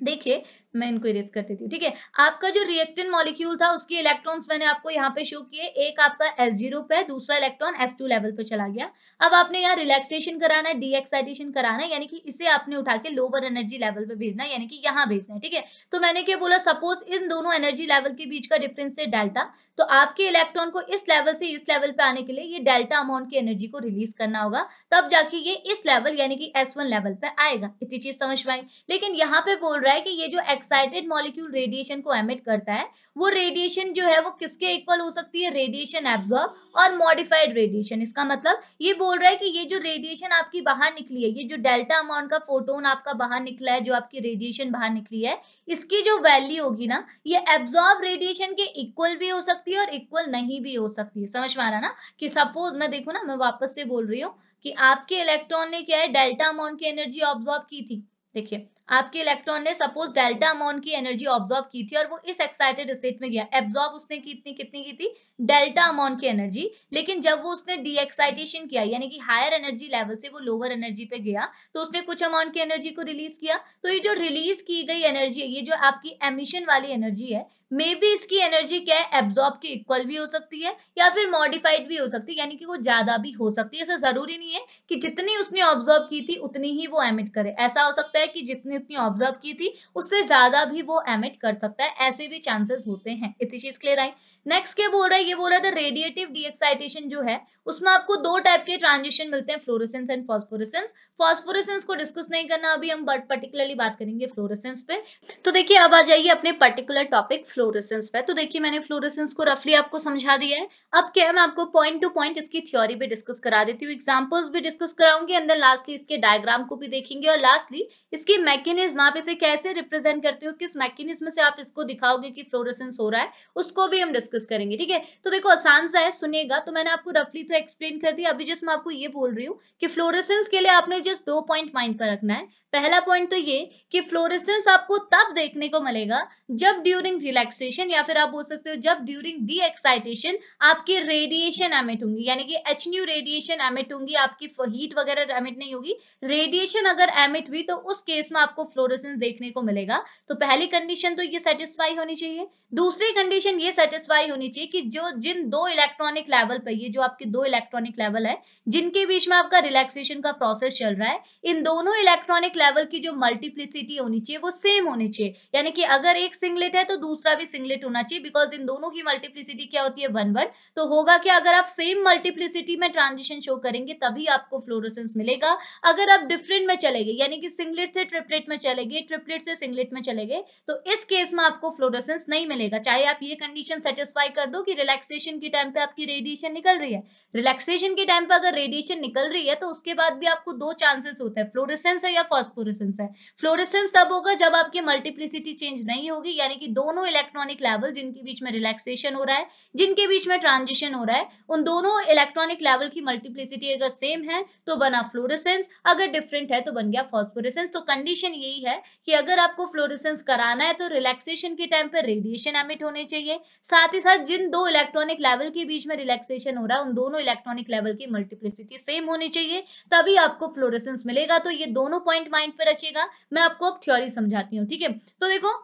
देखिए मैं इनको इरेज कर देती हूँ ठीक है आपका जो रिएक्टेंट मॉलिक्यूल था उसके इलेक्ट्रॉन्स मैंने आपको यहाँ पे शो किए एक आपका एस जीरो पे दूसरा इलेक्ट्रॉन एस टू लेवल पे चला गया अब आपने यहाँ रिलैक्सेशन कराना है डीएक्साइटेशन कराना है यानी कि इसे आपने उठा के लोअर एनर्जी लेवल पे भेजना है यानी कि यहाँ भेजना है ठीक है तो मैंने क्या बोला सपोज इन दोनों एनर्जी लेवल के बीच का डिफरेंस है डेल्टा तो आपके इलेक्ट्रॉन को इस लेवल से इस लेवल पे आने के लिए ये डेल्टा अमाउंट की एनर्जी को रिलीज करना होगा तब जाके ये इस लेवल यानी कि एस लेवल पे आएगा इतनी चीज समझ में लेकिन यहाँ पे बोल रहा है कि ये जो एक्साइटेड मॉलिक्यूल रेडिएशन को एमिट करता है वो रेडिएशन जो है वो किसके इक्वल हो सकती है रेडिएशन एब्जॉर्ब और मॉडिफाइड रेडिएशन इसका मतलब ये बोल रहा है कि ये जो रेडिएशन आपकी बाहर निकली है ये जो डेल्टा अमाउंट का फोटोन आपका बाहर निकला है जो आपकी रेडिएशन बाहर निकली है इसकी जो वैल्यू होगी ना ये एब्जॉर्ब रेडिएशन के इक्वल भी हो सकती है और इक्वल नहीं भी हो सकती है समझ में आ ना कि सपोज मैं देखू ना मैं वापस से बोल रही हूँ कि आपके इलेक्ट्रॉन ने क्या है डेल्टा अमाउंट की एनर्जी ऑब्जॉर्ब की थी देखिए आपके इलेक्ट्रॉन ने सपोज डेल्टा अमाउंट की एनर्जी ऑब्जॉर्व की थी और वो इस एक्साइटेड स्टेट में गया एब्जॉर्व उसने की इतनी कितनी की थी डेल्टा अमाउंट की एनर्जी लेकिन जब वो उसने डी एक्साइटेशन किया यानी कि हायर एनर्जी लेवल से वो लोअर एनर्जी पे गया तो उसने कुछ अमाउंट की एनर्जी को रिलीज किया तो ये जो रिलीज की गई एनर्जी है ये जो आपकी एमिशन वाली एनर्जी है मे बी इसकी एनर्जी क्या है एब्जॉर्ब के इक्वल भी हो सकती है या फिर मॉडिफाइड भी हो सकती है यानी कि वो ज्यादा भी हो सकती है ऐसा जरूरी नहीं है कि जितनी उसने ऑब्जॉर्ब की थी उतनी ही वो एमिट करे ऐसा हो सकता है कि जितनी उतनी ऑब्जॉर्ब की थी उससे ज्यादा भी वो एमिट कर सकता है ऐसे भी चांसेस होते हैं इतनी चीज क्लियर आई नेक्स्ट क्या बोल रहा है ये बोल रहा था रेडिएटिव डीएक्साइटेशन जो है उसमें आपको दो टाइप के ट्रांजिशन मिलते हैं फ्लोरोसेंस एंड फॉस्फोरसेंस फॉस्फोरसेंस को डिस्कस नहीं करना अभी हम बट पर्टिकुलरली बात करेंगे फ्लोरोसेंस पे तो देखिए अब आ जाइए अपने पर्टिकुलर टॉपिक फ्लोरोसेंस पे तो देखिए मैंने फ्लोरोसेंस को रफली आपको समझा दिया है अब क्या मैं आपको पॉइंट टू पॉइंट इसकी थ्योरी भी डिस्कस करा देती हूँ एग्जाम्पल्स भी डिस्कस कराऊंगी एंड देन लास्टली इसके डायग्राम को भी देखेंगे और लास्टली इसके मैकेनिज्म आप इसे कैसे रिप्रेजेंट करते हो किस मैकेनिज्म से आप इसको दिखाओगे कि फ्लोरोसेंस हो रहा है उसको भी हम डिस्कस डिस्कस करेंगे ठीक है तो देखो आसान सा है सुनेगा तो मैंने आपको रफली तो एक्सप्लेन कर दिया अभी जस्ट मैं आपको ये बोल रही हूँ कि फ्लोरेसेंस के लिए आपने जस्ट दो पॉइंट माइंड पर रखना है पहला पॉइंट तो ये कि फ्लोरेसेंस आपको तब देखने को मिलेगा जब ड्यूरिंग रिलैक्सेशन या फिर आप बोल सकते हो जब ड्यूरिंग डी एक्साइटेशन आपकी रेडिएशन एमिट होंगी यानी कि एच न्यू रेडिएशन एमिट होंगी आपकी हीट वगैरह एमिट नहीं होगी रेडिएशन अगर एमिट हुई तो उस केस में आपको फ्लोरेसेंस देखने को मिलेगा तो पहली कंडीशन तो ये सेटिस्फाई होनी चाहिए दूसरी कंडीशन ये सेटिस्फाई आइडेंटिफाई होनी चाहिए कि जो जिन दो इलेक्ट्रॉनिक लेवल पर ये जो आपके दो इलेक्ट्रॉनिक लेवल है जिनके बीच में आपका रिलैक्सेशन का प्रोसेस चल रहा है इन दोनों इलेक्ट्रॉनिक लेवल की जो मल्टीप्लिसिटी होनी चाहिए वो सेम होनी चाहिए यानी कि अगर एक सिंगलेट है तो दूसरा भी सिंगलेट होना चाहिए बिकॉज इन दोनों की मल्टीप्लिसिटी क्या होती है वन वन तो होगा कि अगर आप सेम मल्टीप्लिसिटी में ट्रांजिशन शो करेंगे तभी आपको फ्लोरोसेंस मिलेगा अगर आप डिफरेंट में चले गए यानी कि सिंगलेट से ट्रिपलेट में चले गए ट्रिपलेट से सिंगलेट में चले गए तो इस केस में आपको फ्लोरोसेंस नहीं मिलेगा चाहे आप ये कंडीशन सेटिस्फाई सेटिस्फाई कर दो कि रिलैक्सेशन के टाइम पे आपकी रेडिएशन निकल रही है रिलैक्सेशन के टाइम पे अगर रेडिएशन निकल रही है तो उसके बाद भी आपको दो चांसेस होते हैं फ्लोरेसेंस है या फॉस्फोरेसेंस है फ्लोरेसेंस तब होगा जब आपकी मल्टीप्लिसिटी चेंज नहीं होगी यानी कि दोनों इलेक्ट्रॉनिक लेवल जिनके बीच में रिलैक्सेशन हो रहा है जिनके बीच में ट्रांजिशन हो रहा है उन दोनों इलेक्ट्रॉनिक लेवल की मल्टीप्लिसिटी अगर सेम है तो बना फ्लोरेसेंस अगर डिफरेंट है तो बन गया फॉस्फोरेसेंस तो कंडीशन यही है कि अगर आपको फ्लोरेसेंस कराना है तो रिलैक्सेशन के टाइम पर रेडिएशन एमिट होने चाहिए साथ ही साथ जिन दो इलेक्ट्रॉनिक लेवल के बीच में रिलैक्सेशन हो रहा है उन दोनों इलेक्ट्रॉनिक लेवल की मल्टीप्लिसिटी सेम होनी चाहिए तभी आपको फ्लोरेसेंस मिलेगा तो ये दोनों पॉइंट माइंड पे रखिएगा मैं आपको अब थ्योरी समझाती हूँ ठीक है तो देखो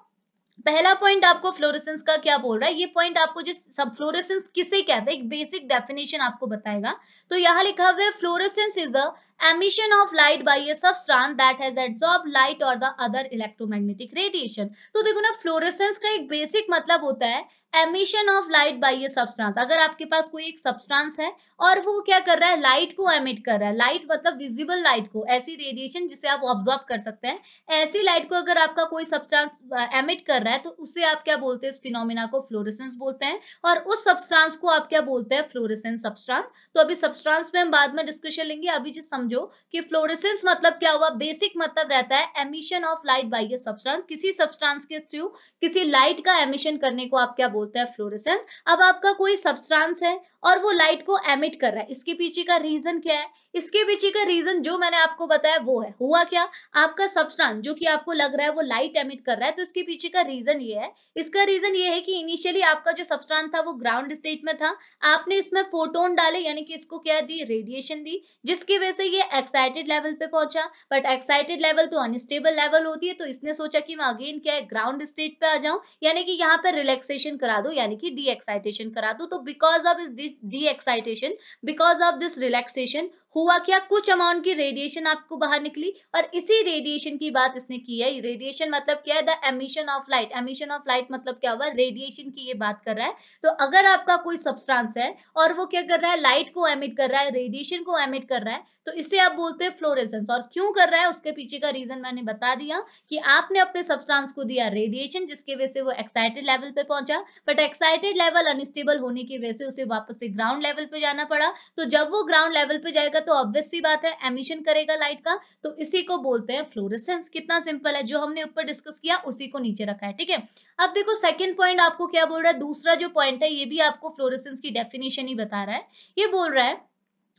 पहला पॉइंट आपको फ्लोरेसेंस का क्या बोल रहा है ये पॉइंट आपको जिस सब फ्लोरेसेंस किसे कहते हैं एक बेसिक डेफिनेशन आपको बताएगा तो यहाँ लिखा हुआ है fluorescence is the emission of light by a substance that has absorbed light or the other electromagnetic radiation तो देखो ना फ्लोरेसेंस का एक बेसिक मतलब होता है emission of light by a substance अगर आपके पास कोई एक सब्सटेंस है और वो क्या कर रहा है लाइट को एमिट कर रहा है लाइट मतलब विजिबल लाइट को ऐसी रेडिएशन जिसे आप ऑब्जर्व कर सकते हैं ऐसी लाइट को अगर आपका कोई सब्सटेंस एमिट कर रहा है तो उसे आप क्या बोलते हैं इस फिनोमिना को फ्लोरेसेंस बोलते हैं और उस सब्सटेंस को आप क्या बोलते हैं फ्लोरेसेंस सब्सटेंस तो अभी सब्सटेंस में हम बाद में डिस्कशन लेंगे अभी जिस समझो कि फ्लोरेसेंस मतलब क्या हुआ बेसिक मतलब रहता है emission of light by a substance किसी सब्सटेंस के थ्रू किसी लाइट का एमिशन करने को आप क्या बोलते हैं फ्लोरेसेंस अब आपका कोई सब्सटेंस है और वो लाइट को एमिट कर रहा है इसके पीछे का रीजन क्या है इसके पीछे का रीजन जो मैंने आपको बताया वो है हुआ क्या आपका सब्सटेंस जो कि आपको लग रहा है वो लाइट एमिट कर रहा है तो इसके पीछे का रीजन ये है इसका रीजन ये है कि इनिशियली आपका जो सब्सटेंस था वो ग्राउंड स्टेट में था आपने इसमें फोटोन डाले यानी कि इसको क्या दी रेडिएशन दी जिसकी वजह से ये एक्साइटेड लेवल पे पहुंचा बट एक्साइटेड लेवल तो अनस्टेबल लेवल होती है तो इसने सोचा कि मैं अगेन क्या है ग्राउंड स्टेट पे आ जाऊं यानी कि यहाँ पर रिलैक्सेशन करा दो यानी कि डी एक्साइटेशन करा दो तो बिकॉज ऑफ इस de excitation because of this relaxation हुआ क्या कुछ अमाउंट की रेडिएशन आपको बाहर निकली और इसी रेडिएशन की बात इसने की है रेडिएशन मतलब क्या है the emission of light emission of light मतलब क्या हुआ रेडिएशन की ये बात कर रहा है तो अगर आपका कोई सब्सटेंस है और वो क्या कर रहा है लाइट को एमिट कर रहा है रेडिएशन को एमिट कर रहा है तो इसे आप बोलते हैं फ्लोरेसेंस और क्यों कर रहा है उसके पीछे का रीजन मैंने बता दिया कि आपने अपने सब्सटेंस को दिया रेडिएशन जिसके वजह से वो एक्साइटेड लेवल पे पहुंचा बट एक्साइटेड लेवल अनस्टेबल होने की वजह से उसे वापस से ग्राउंड लेवल पे जाना पड़ा तो जब वो ग्राउंड लेवल पे जाएगा तो ऑब्वियस सी बात है एमिशन करेगा लाइट का तो इसी को बोलते हैं फ्लोरेसेंस कितना सिंपल है जो हमने ऊपर डिस्कस किया उसी को नीचे रखा है ठीक है अब देखो सेकंड पॉइंट आपको क्या बोल रहा है दूसरा जो पॉइंट है ये भी आपको फ्लोरेसेंस की डेफिनेशन ही बता रहा है ये बोल रहा है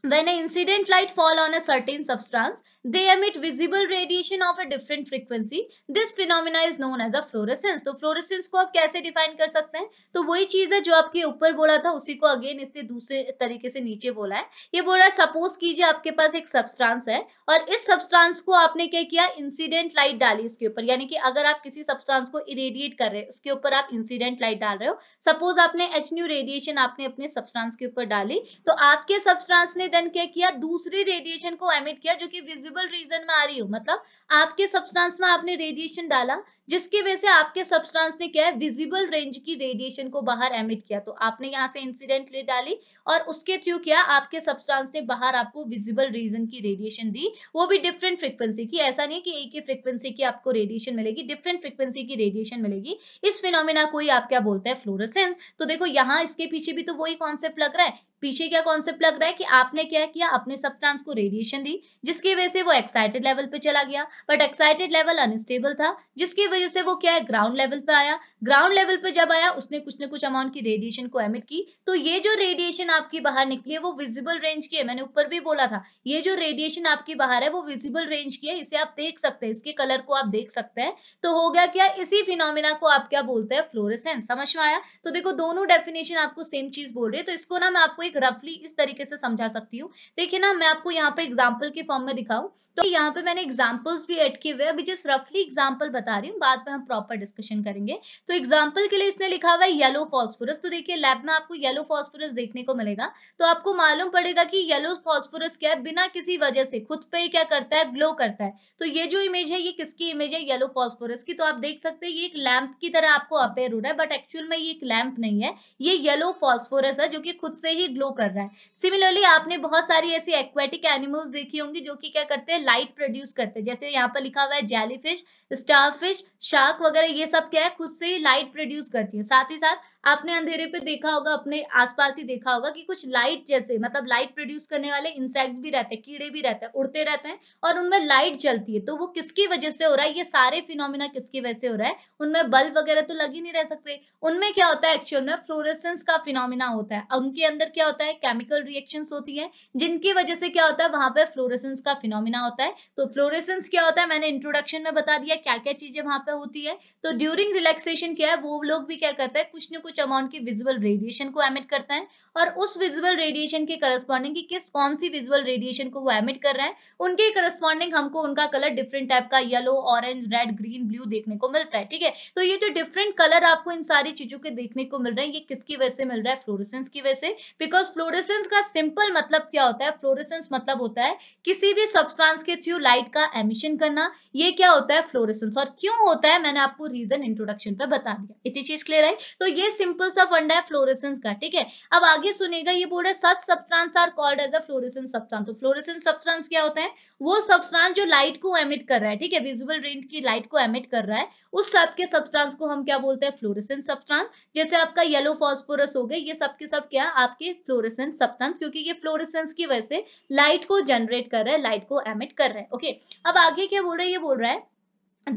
When an incident light fall on a certain substance, they emit visible radiation of a different frequency. This phenomena is known as a fluorescence. तो fluorescence को आप कैसे define कर सकते हैं तो वही चीज है जो आपके ऊपर बोला था उसी को अगेन इसने दूसरे तरीके से नीचे बोला है ये बोल रहा है सपोज कीजिए आपके पास एक सब्सटेंस है और इस सब्सटेंस को आपने क्या किया इंसिडेंट लाइट डाली इसके ऊपर यानी कि अगर आप किसी सब्सटेंस को इरेडिएट कर रहे हो उसके ऊपर आप इंसिडेंट लाइट डाल रहे हो सपोज आपने एच रेडिएशन आपने अपने सब्सटेंस के ऊपर डाली तो आपके सब्सटेंस ने डन क्या किया दूसरी रेडिएशन को एमिट किया जो कि विजिबल रीजन में आ रही हो मतलब आपके सब्सटेंस में आपने रेडिएशन डाला जिसकी वजह से आपके सब्सटेंस ने क्या है विजिबल रेंज की रेडिएशन को बाहर एमिट किया तो आपने यहाँ से इंसिडेंट ले डाली और उसके थ्रू क्या आपके सब्सटेंस ने बाहर आपको विजिबल रीजन की रेडिएशन दी वो भी डिफरेंट फ्रिक्वेंसी की ऐसा नहीं कि एक ही फ्रिक्वेंसी की आपको रेडिएशन मिलेगी डिफरेंट फ्रिक्वेंसी की रेडिएशन मिलेगी इस फिनोमिना को ही आप क्या बोलते हैं फ्लोरेसेंस तो देखो यहाँ इसके पीछे भी तो वही कॉन्सेप्ट लग रहा है पीछे क्या कॉन्सेप्ट लग रहा है कि आपने क्या किया अपने सब्सटेंस को रेडिएशन दी जिसकी वजह से वो एक्साइटेड लेवल पे चला गया बट एक्साइटेड लेवल अनस्टेबल था जिसकी वजह से वो क्या है ग्राउंड लेवल पे आया ग्राउंड लेवल पे जब आया उसने कुछ ना कुछ अमाउंट की रेडिएशन को एमिट की तो ये जो रेडिएशन आपकी बाहर निकली है वो विजिबल रेंज की है मैंने ऊपर भी बोला था ये जो रेडिएशन आपकी बाहर है वो विजिबल रेंज की है इसे आप देख सकते हैं इसके कलर को आप देख सकते हैं तो हो गया क्या इसी फिनोमिना को आप क्या बोलते हैं फ्लोरेसेंस समझ में आया तो देखो दोनों डेफिनेशन आपको सेम चीज बोल रही है तो इसको ना मैं आपको एक एक रफली इस तरीके से समझा सकती हूँ देखिए ना मैं आपको यहाँ पे एग्जाम्पल के फॉर्म में दिखाऊँ तो यहाँ पे मैंने एग्जाम्पल्स भी एड किए हुए अभी जस्ट रफली एग्जाम्पल बता रही हूँ बाद में हम प्रॉपर डिस्कशन करेंगे तो एग्जाम्पल के लिए इसने लिखा हुआ है येलो फॉस्फोरस तो देखिए लैब में आपको येलो फॉस्फोरस देखने को मिलेगा तो आपको मालूम पड़ेगा कि येलो फॉस्फोरस क्या है बिना किसी वजह से खुद पे ही क्या करता है ग्लो करता है तो ये जो इमेज है ये किसकी इमेज है येलो फॉस्फोरस की तो आप देख सकते हैं ये एक लैम्प की तरह आपको अपेयर हो रहा है बट एक्चुअल में ये एक लैम्प नहीं है ये येलो फॉस्फोरस है जो कि खुद से ही ग्लो ग्लो कर रहा है सिमिलरली आपने बहुत सारी ऐसी एक्वेटिक एनिमल्स देखी होंगी जो कि क्या करते हैं लाइट प्रोड्यूस करते हैं जैसे यहाँ पर लिखा हुआ है jellyfish fish starfish shark वगैरह ये सब क्या है खुद से ही लाइट प्रोड्यूस करती है साथ ही साथ आपने अंधेरे पे देखा होगा अपने आसपास ही देखा होगा कि कुछ लाइट जैसे मतलब लाइट प्रोड्यूस करने वाले इंसेक्ट भी रहते हैं कीड़े भी रहते हैं उड़ते रहते हैं और उनमें लाइट चलती है तो वो किसकी वजह से हो रहा है ये सारे फिनोमिना किसकी वजह से हो रहा है उनमें बल्ब वगैरह तो लग ही नहीं रह सकते उनमें क्या होता है एक्चुअल में फ्लोरेसेंस का फिनोमिना होता है उनके अंदर क्या क्या होता है केमिकल रिएक्शंस होती है जिनकी वजह से क्या होता है वहां पर फ्लोरेसेंस का फिनोमिना होता है तो फ्लोरेसेंस क्या होता है मैंने इंट्रोडक्शन में बता दिया क्या क्या चीजें वहां पर होती है तो ड्यूरिंग रिलैक्सेशन क्या है वो लोग भी क्या करते हैं कुछ न कुछ अमाउंट की विजुअल रेडिएशन को एमिट करते हैं और उस विजुअल रेडिएशन के करस्पॉन्डिंग की किस कौन सी विजुअल रेडिएशन को वो एमिट कर रहे हैं उनके करस्पॉन्डिंग हमको उनका कलर डिफरेंट टाइप का yellow orange red green blue देखने को मिलता है ठीक है तो ये जो डिफरेंट कलर आपको इन सारी चीजों के देखने को मिल रहे हैं ये किसकी वजह से मिल रहा है फ्लोरेसेंस की वजह से बिकॉज बिकॉज फ्लोरेसेंस का सिंपल मतलब क्या होता है फ्लोरेसेंस मतलब होता है किसी भी सब्सटेंस के थ्रू लाइट का एमिशन करना ये क्या होता है फ्लोरेसेंस और क्यों होता है मैंने आपको रीजन इंट्रोडक्शन पे बता दिया इतनी चीज क्लियर है तो ये सिंपल सा फंडा है फ्लोरेसेंस का ठीक है अब आगे सुनेगा ये बोल रहा है such substance are called as a fluorescence substance तो फ्लोरेसेंस सब्सटेंस क्या होता है वो सब्सटेंस जो लाइट को एमिट कर रहा है ठीक है विजिबल रेंज की लाइट को एमिट कर रहा है उस सब के सब्सटेंस को हम क्या बोलते हैं फ्लोरेसेंट सब्सटेंस जैसे आपका येलो फॉस्फोरस हो गए ये सब के सब क्या आपके फ्लोरेसेंट सब्सटेंस क्योंकि ये फ्लोरेसेंस की वजह से लाइट को जनरेट कर रहा है लाइट को एमिट कर रहा है ओके अब आगे क्या बोल रहा है ये बोल रहा है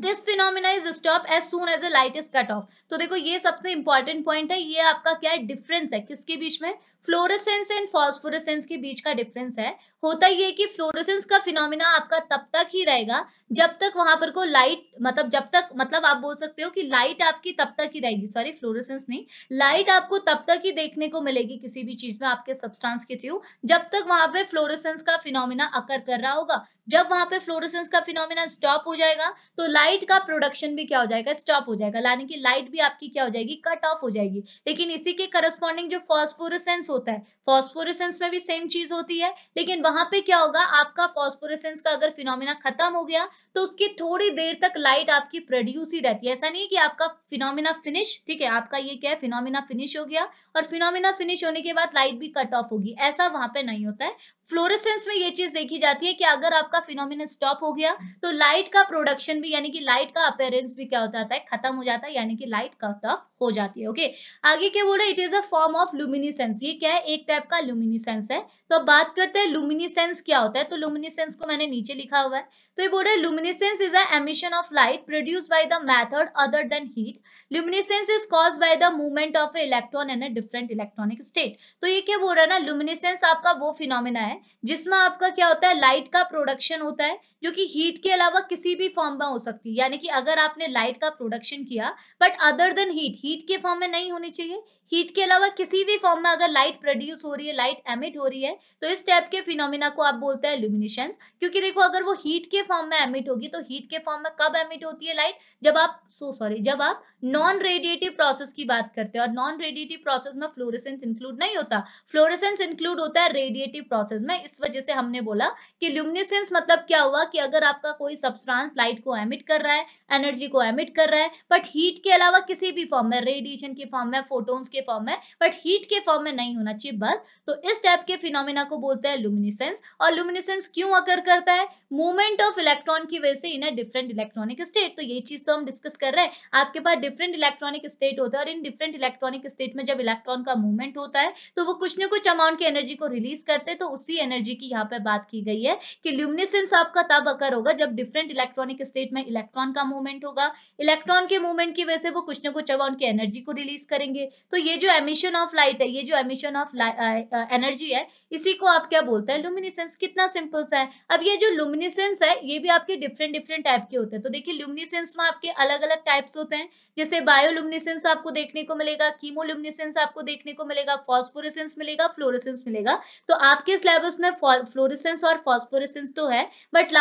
This phenomena is stop as soon as the light is cut off. तो देखो ये सबसे इंपॉर्टेंट पॉइंट है ये आपका क्या है डिफरेंस है किसके बीच में फ्लोरेसेंस एंड फॉस्फोरेसेंस के बीच का डिफरेंस है होता ये कि फ्लोरेसेंस का फिनोमिना आपका तब तक ही रहेगा जब तक वहां पर को लाइट मतलब जब तक मतलब आप बोल सकते हो कि लाइट आपकी तब तक ही रहेगी सॉरी फ्लोरेसेंस नहीं लाइट आपको तब तक ही देखने को मिलेगी किसी भी चीज में आपके सब्सटेंस के थ्रू जब तक वहां पे फ्लोरेसेंस का फिनोमिना अकर कर रहा होगा जब वहां पे फ्लोरेसेंस का फिनोमिना स्टॉप हो जाएगा तो लाइट का प्रोडक्शन भी क्या हो जाएगा स्टॉप हो जाएगा यानी कि लाइट भी आपकी क्या हो जाएगी कट ऑफ हो जाएगी लेकिन इसी के करस्पॉन्डिंग जो फॉस्फोरेसेंस हो होता है फॉस्फोरेसेंस में भी सेम चीज होती है लेकिन वहां पे क्या होगा आपका फॉस्फोरेसेंस का अगर फिनोमिना खत्म हो गया तो उसकी थोड़ी देर तक लाइट आपकी प्रोड्यूस ही रहती है ऐसा नहीं है कि आपका फिनोमिना फिनिश ठीक है आपका ये क्या है फिनोमिना फिनिश हो गया और फिनोमिना फिनिश होने के बाद लाइट भी कट ऑफ होगी ऐसा वहां पर नहीं होता है फ्लोरेसेंस में ये चीज देखी जाती है कि अगर आपका फिनोमिना स्टॉप हो गया तो लाइट का प्रोडक्शन भी यानी कि लाइट का अपेयरेंस भी क्या हो जाता है खत्म हो जाता है यानी कि लाइट कट ऑफ हो जाती है ओके आगे क्या बोल रहे it is a form of luminescence ये क्या है एक टाइप का लुमिनिसेंस है तो अब बात करते हैं लुमिनिसेंस क्या होता है तो लुमिनिसेंस को मैंने नीचे लिखा हुआ है तो ये बोल रहे हैं luminescence is a emission of light produce by the method other than heat luminescence is cause by the movement of a electron and a different electronic state तो ये क्या बोल रहा है ना लुमिनिसेंस आपका वो फिनोमिना है जिसमें आपका क्या होता है लाइट का प्रोडक्शन होता है जो कि हीट के अलावा किसी भी फॉर्म में हो सकती है यानी कि अगर आपने लाइट का प्रोडक्शन किया but other than heat heat के फॉर्म में नहीं होनी चाहिए हीट के अलावा किसी भी फॉर्म में अगर लाइट लाइट प्रोड्यूस हो रही है लाइट एमिट हो रही है तो इस टाइप के फिनोमिना को आप बोलते हैं ल्यूमिनेशन क्योंकि देखो अगर वो हीट के फॉर्म में एमिट होगी तो हीट के फॉर्म में कब एमिट होती है लाइट जब आप सो सॉरी जब आप नॉन रेडिएटिव प्रोसेस की बात करते हैं और नॉन रेडिएटिव प्रोसेस में फ्लोरेसेंस इंक्लूड नहीं होता फ्लोरेसेंस इंक्लूड होता है रेडिएटिव प्रोसेस में इस वजह से हमने बोला कि ल्यूमिनेसेंस मतलब क्या हुआ कि अगर आपका कोई सब्सटेंस लाइट को एमिट कर रहा है एनर्जी को एमिट कर रहा है बट हीट के अलावा किसी भी फॉर्म में रेडिएशन के फॉर्म में फोटोन्स के फॉर्म में बट हीट के फॉर्म में नहीं नहीं होना चाहिए बस तो इस टाइप के फिनोमिना को बोलते हैं लुमिनिसेंस और लुमिनिसेंस क्यों अकर करता है मूवमेंट ऑफ इलेक्ट्रॉन की वजह से in a different electronic state तो ये चीज तो हम डिस्कस कर रहे हैं आपके पास डिफरेंट इलेक्ट्रॉनिक स्टेट होता है और इन डिफरेंट इलेक्ट्रॉनिक स्टेट में जब इलेक्ट्रॉन का मूवमेंट होता है तो वो कुछ ना कुछ अमाउंट की एनर्जी को रिलीज करते हैं तो उसी एनर्जी की यहाँ पे बात की गई है कि ल्यूमिनेसेंस आपका तब अकर होगा जब डिफरेंट इलेक्ट्रॉनिक स्टेट में इलेक्ट्रॉन का मूवमेंट होगा इलेक्ट्रॉन के मूवमेंट की वजह से वो कुछ ना कुछ अमाउंट की एनर्जी को रिलीज करेंगे तो ये जो एमिशन ऑफ लाइट है ये जो एमिशन जनरेशन ऑफ एनर्जी है इसी को आप क्या बोलते हैं लुमिनिसेंस कितना सिंपल सा है अब ये जो लुमिनिसेंस है ये भी आपके डिफरेंट डिफरेंट टाइप के होते हैं तो देखिए लुमिनिसेंस में आपके अलग अलग टाइप्स होते हैं जैसे बायोलुमिनिसेंस आपको देखने को मिलेगा कीमोलुमिनिसेंस आपको देखने को मिलेगा फॉस्फोरेसेंस मिलेगा फ्लोरेसेंस मिलेगा तो आपके सिलेबस में फ्लोरेसेंस और फॉस्फोरेसेंस तो है बट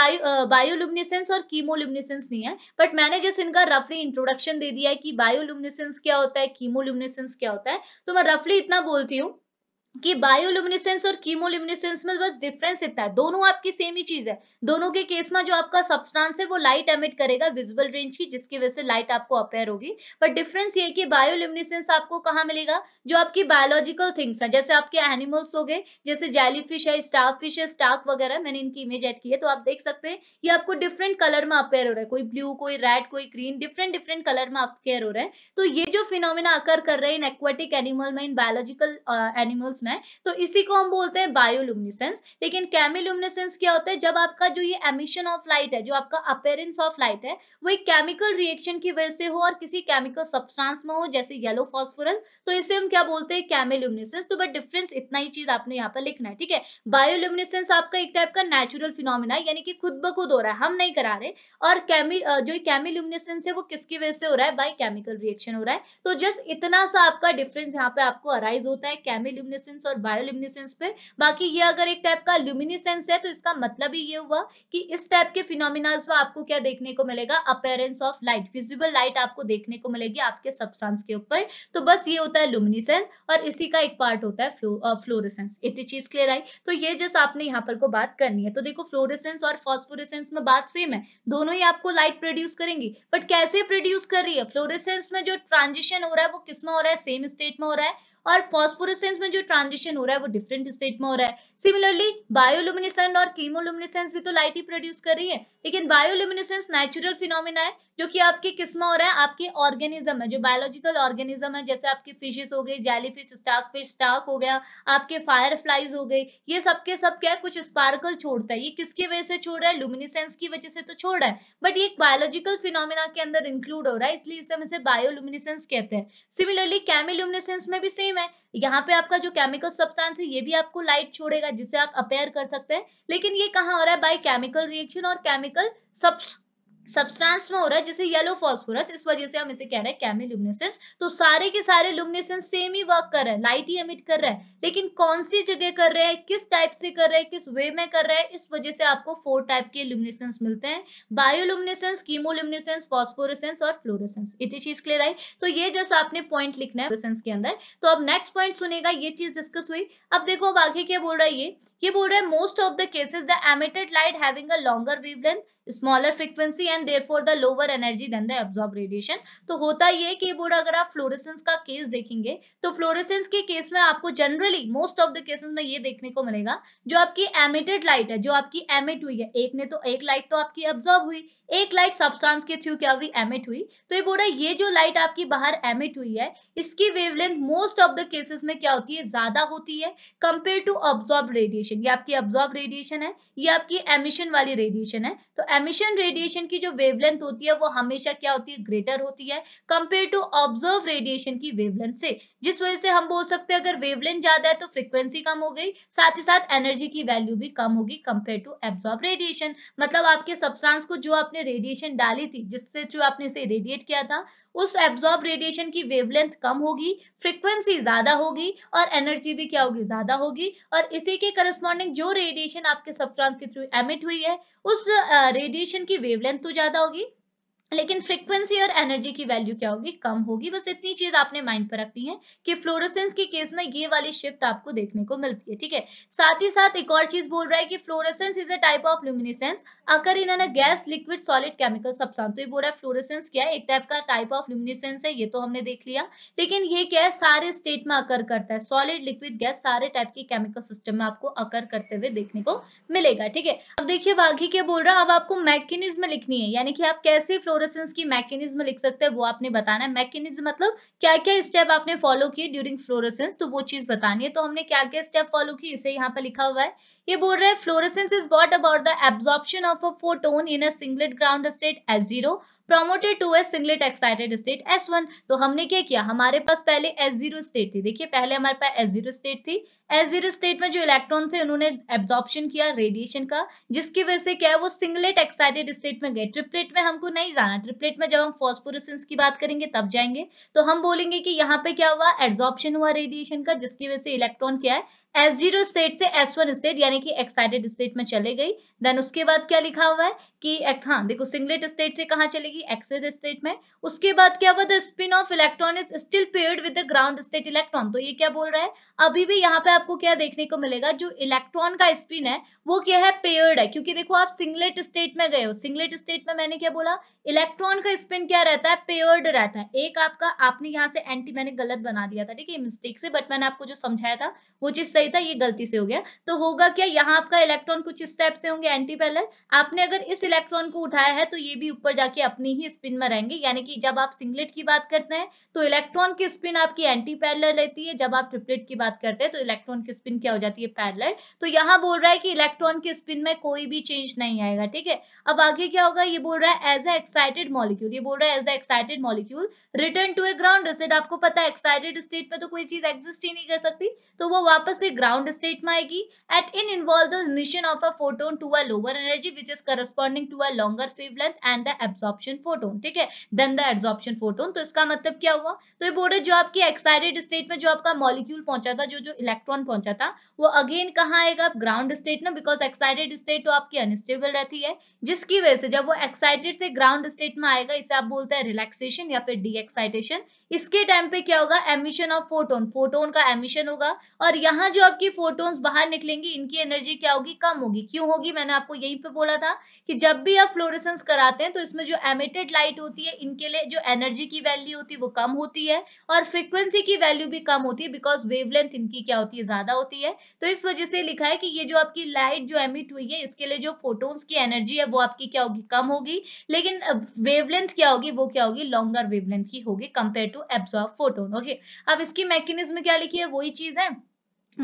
बायोलुमिनिसेंस uh, और कीमोलुमिनिसेंस नहीं है बट मैंने जैसे इनका रफली इंट्रोडक्शन दे दिया है कि बायोलुमिनिसेंस क्या होता है कीमोलुमिनिसेंस क्या होता है तो मैं रफली इतना बोलती हूँ कि बायोलुमिनेसेंस और कीमोलुमिनेसेंस में बस डिफरेंस इतना है दोनों आपकी सेम ही चीज है दोनों के केस में जो आपका सब्सटेंस है वो लाइट एमिट करेगा विजिबल रेंज की जिसकी वजह से लाइट आपको अपेयर होगी बट डिफरेंस ये है कि बायोलुमिनेसेंस आपको कहाँ मिलेगा जो आपकी बायोलॉजिकल थिंग्स है जैसे आपके एनिमल्स हो गए जैसे जैलीफिश फिश है स्टार फिश है स्टार्क वगैरह मैंने इनकी इमेज एड की है तो आप देख सकते हैं ये आपको डिफरेंट कलर में अपेयर हो रहा है कोई ब्लू कोई रेड कोई ग्रीन डिफरेंट डिफरेंट कलर में अपेयर हो रहा है तो ये जो फिनोमिना अकर कर रहे हैं इन एक्वेटिक एनिमल में इन बायोलॉजिकल एनिमल्स uh, प्रश्न है तो इसी को हम बोलते हैं बायोलुमिनेसेंस लेकिन कैमिलुमिनेसेंस क्या होता है जब आपका जो ये एमिशन ऑफ लाइट है जो आपका अपेरेंस ऑफ लाइट है वो एक केमिकल रिएक्शन की वजह से हो और किसी केमिकल सब्सटेंस में हो जैसे येलो फॉस्फोरस तो इसे हम क्या बोलते हैं कैमिलुमिनेसेंस तो बट डिफरेंस इतना ही चीज आपने यहाँ पर लिखना है ठीक है बायोलुमिनेसेंस आपका एक टाइप का नेचुरल फिनोमिना यानी कि खुद ब खुद हो रहा है हम नहीं करा रहे और कैमी जो कैमिलुमिनेसेंस है वो किसकी वजह से हो रहा है बाई केमिकल रिएक्शन हो रहा है तो जस्ट इतना सा आपका डिफरेंस यहाँ पे आपको अराइज होता है कैमिलुमिनेसेंस ल्यूमिनिसेंस और बायोल्यूमिनिसेंस पे बाकी ये अगर एक टाइप का ल्यूमिनेसेंस है तो इसका मतलब ही ये हुआ कि इस टाइप के फिनोमिनाज में आपको क्या देखने को मिलेगा appearance of light visible light आपको देखने को मिलेगी आपके सब्सटेंस के ऊपर तो बस ये होता है ल्यूमिनेसेंस और इसी का एक पार्ट होता है फ्लोरेसेंस इतनी चीज क्लियर आई तो ये जस्ट आपने यहाँ पर को बात करनी है तो देखो फ्लोरेसेंस और फॉस्फोरेसेंस में बात सेम है दोनों ही आपको लाइट प्रोड्यूस करेंगी बट कैसे प्रोड्यूस कर रही है फ्लोरेसेंस में जो ट्रांजिशन हो रहा है वो किसमें हो रहा है सेम स्टेट में हो रहा है और फॉस्फोरसेंस में जो ट्रांजिशन हो रहा है वो डिफरेंट स्टेट में हो रहा है सिमिलरली बायोलुमिनिसेंस और कीमोलुमिनेसेंस भी तो लाइट ही प्रोड्यूस कर रही है लेकिन बायोलुमिनेसेंस नेचुरल फिनोमिना है जो कि आपकी किस्म हो रहा है आपकी ऑर्गेनिज्म है जो बायोलॉजिकल ऑर्गेनिज्म है जैसे आपके फिशेस हो गई jellyfish starfish shark हो गया आपके फायर फ्लाइज हो गई ये सब के सब क्या है कुछ स्पार्कल छोड़ता है ये किसकी वजह से छोड़ रहा है लुमिनिसेंस की वजह से तो छोड़ रहा है बट ये एक बायोलॉजिकल फिनोमिना के अंदर इंक्लूड हो रहा है इसलिए इसे हम इसे बायोलुमिनिसेंस कहते हैं सिमिलरली कैमिलुमिनिसेंस में भी सेम है यहाँ पे आपका जो केमिकल सब्सटेंस है ये भी आपको लाइट छोड़ेगा जिसे आप अपेयर कर सकते हैं लेकिन ये कहाँ हो रहा है बाय केमिकल रिएक्शन और केमिकल सब्स सब्सटेंस में हो रहा है जैसे येलो फॉस्फोरस इस वजह से हम इसे कह रहे हैं कैमी लुमिनेसेंस तो सारे के सारे लुमिनेसेंस सेम ही वर्क कर रहे हैं लाइट ही एमिट कर रहा है लेकिन कौन सी जगह कर रहे हैं किस टाइप से कर रहे हैं किस वे में कर रहे हैं इस वजह से आपको फोर टाइप के लुमिनेसेंस मिलते हैं बायोलुमिनेसेंस कीमोलुमिनेसेंस फॉस्फोरेसेंस और फ्लोरेसेंस इतनी चीज क्लियर आई तो ये जैसा आपने पॉइंट लिखना है के अंदर तो अब नेक्स्ट पॉइंट सुनेगा ये चीज डिस्कस हुई अब देखो अब आगे क्या बोल रहा है ये ये बोल रहा है most of the cases the emitted light having a longer wavelength smaller frequency and therefore the lower energy than the absorb radiation तो होता ये कि बोर्ड अगर आप फ्लोरेसेंस का केस देखेंगे तो फ्लोरेसेंस के केस में आपको generally most of the cases में ये देखने को मिलेगा जो आपकी एमिटेड लाइट है जो आपकी एमिट हुई है एक ने तो एक लाइट तो आपकी एब्जॉर्ब हुई एक लाइट सब्सटेंस के थ्रू क्या हुई एमिट हुई तो ये बोला ये जो लाइट आपकी बाहर एमिट हुई है इसकी wavelength most of the cases में क्या होती है ज्यादा होती है कंपेयर टू अब्जॉर्ब रेडिएशन ये आपकी अब्जॉर्ब रेडिएशन है ये आपकी एमिशन वाली रेडिएशन है तो एमिशन रेडिएशन की जो वेवलेंथ होती है वो हमेशा क्या होती है ग्रेटर होती है कंपेयर टू ऑब्जर्व रेडिएशन की वेवलेंथ से जिस वजह से हम बोल सकते हैं अगर वेवलेंथ ज्यादा है तो फ्रिक्वेंसी कम हो गई साथ ही साथ एनर्जी की वैल्यू भी कम होगी कंपेयर टू एब्जॉर्व रेडिएशन मतलब आपके सब्सटेंस को जो आपने रेडिएशन डाली थी जिससे जो आपने इसे रेडिएट किया था उस एब्जॉर्ब रेडिएशन की वेवलेंथ कम होगी फ्रीक्वेंसी ज्यादा होगी और एनर्जी भी क्या होगी ज्यादा होगी और इसी के करस्पॉन्डिंग जो रेडिएशन आपके सबक्रांत के थ्रू एमिट हुई है उस रेडिएशन की वेवलेंथ तो ज्यादा होगी लेकिन फ्रीक्वेंसी और एनर्जी की वैल्यू क्या होगी कम होगी बस इतनी चीज आपने माइंड पर रखनी है कि फ्लोरोसेंस के केस में ये वाली शिफ्ट आपको देखने को मिलती है ठीक है साथ ही साथ एक और चीज बोल रहा है कि fluorescence is a type of luminescence अगर इन्होंने gas liquid solid chemical substance तो ये बोल रहा है फ्लोरोसेंस क्या है एक टाइप का टाइप ऑफ ल्यूमिनेसेंस है ये तो हमने देख लिया लेकिन ये क्या है सारे स्टेट में अकर करता है सॉलिड लिक्विड गैस सारे टाइप के केमिकल सिस्टम में आपको अकर करते हुए देखने को मिलेगा ठीक है अब देखिए बाघी क्या बोल रहा है अब आपको मैकेनिज्म लिखनी है यानी कि आप कैसे फ्लोर फ्लोरेसेंस की मैकेनिज्म लिख सकते हैं वो आपने बताना है मैकेनिज्म मतलब क्या क्या स्टेप आपने फॉलो किए ड्यूरिंग फ्लोरेसेंस तो वो चीज बतानी है तो हमने क्या क्या स्टेप फॉलो किए इसे यहाँ पर लिखा हुआ है ये बोल रहे हैं fluorescence is what about the absorption of a photon in a singlet ground state S zero promoted to a singlet excited state S one तो हमने क्या किया हमारे पास पहले एस जीरो स्टेट थी देखिए पहले हमारे पास एस जीरो स्टेट थी एस जीरो स्टेट में जो इलेक्ट्रॉन थे उन्होंने एब्जॉर्प्शन किया रेडिएशन का जिसकी वजह से क्या है वो सिंगलेट एक्साइटेड स्टेट में गए ट्रिपलेट में हमको नहीं जाना ट्रिपलेट में जब हम फॉस्फोरसेंस की बात करेंगे तब जाएंगे तो हम बोलेंगे कि यहाँ पे क्या हुआ एब्जॉर्प्शन हुआ रेडिएशन का जिसकी वजह से इलेक्ट्रॉन क्या है एस जीरो स्टेट से एस वन स्टेट यानी कि एक्साइटेड स्टेट में चले गई देन उसके बाद क्या लिखा हुआ है कि हाँ देखो सिंगलेट स्टेट से कहा चलेगी एक्सेज स्टेट में उसके बाद क्या हुआ the spin of electron is still paired with the ground state electron तो ये क्या बोल रहा है अभी भी यहाँ पे आपको क्या देखने को मिलेगा जो इलेक्ट्रॉन का स्पिन है वो क्या है पेयर्ड है क्योंकि देखो आप सिंगलेट स्टेट में गए हो सिंगलेट स्टेट में मैंने क्या बोला इलेक्ट्रॉन का स्पिन क्या रहता है पेयर्ड रहता है एक आपका आपने यहाँ से एंटी मैंने गलत बना दिया था ठीक है मिस्टेक से बट मैंने आपको जो समझाया था वो चीज सही था ये गलती से हो गया तो होगा क्या यहाँ आपका इलेक्ट्रॉन कुछ इस टाइप से होंगे एंटी पैलर आपने अगर इस इलेक्ट्रॉन को उठाया है तो ये भी ऊपर जाके अपनी ही स्पिन में रहेंगे यानी कि जब आप सिंगलेट की बात करते हैं तो इलेक्ट्रॉन की स्पिन आपकी एंटी पैलर रहती है जब आप ट्रिपलेट की बात करते हैं तो इलेक्ट्रॉन की स्पिन क्या हो जाती है पैरलर तो यहाँ बोल रहा है कि इलेक्ट्रॉन की स्पिन में कोई भी चेंज नहीं आएगा ठीक है अब आगे क्या होगा ये बोल रहा है एज अ एक्साइटेड मॉलिक्यूल ये बोल रहा है as a excited molecule return to a ground state आपको पता है एक्साइटेड स्टेट में तो कोई चीज एग्जिस्ट ही नहीं कर सकती तो वो वापस से ग्राउंड स्टेट में आएगी at in involve the mission of a photon to a lower energy which is corresponding to a longer wavelength and the absorption photon ठीक है देन द एब्जॉर्प्शन फोटोन तो इसका मतलब क्या हुआ तो ये बोल रहे जो आपकी एक्साइटेड स्टेट में जो आपका मॉलिक्यूल पहुंचा था जो जो इलेक्ट्रॉन पहुंचा था वो अगेन कहाँ आएगा ग्राउंड स्टेट में बिकॉज एक्साइटेड स्टेट तो आपकी अनस्टेबल रहती है जिसकी वजह से जब वो एक्साइटेड से ग्राउंड स्टेट में आएगा इसे आप बोलते हैं रिलैक्सेशन या फिर डी इसके टाइम पे क्या होगा एमिशन ऑफ फोटोन फोटोन का एमिशन होगा और यहाँ जो आपकी फोटोन बाहर निकलेंगी इनकी एनर्जी क्या होगी कम होगी क्यों होगी मैंने आपको यहीं पे बोला था कि जब भी आप फ्लोरेसेंस कराते हैं तो इसमें जो एमिटेड लाइट होती है इनके लिए जो एनर्जी की वैल्यू होती है वो कम होती है और फ्रिक्वेंसी की वैल्यू भी कम होती है बिकॉज वेवलेंथ इनकी क्या होती है ज्यादा होती है तो इस वजह से लिखा है कि ये जो आपकी लाइट जो एमिट हुई है इसके लिए जो फोटोन्स की एनर्जी है वो आपकी क्या होगी कम होगी लेकिन वेवलेंथ क्या होगी वो क्या होगी लॉन्गर वेवलेंथ की होगी compare to absorb photon okay अब इसकी मैकेनिज्म क्या लिखी है वही चीज है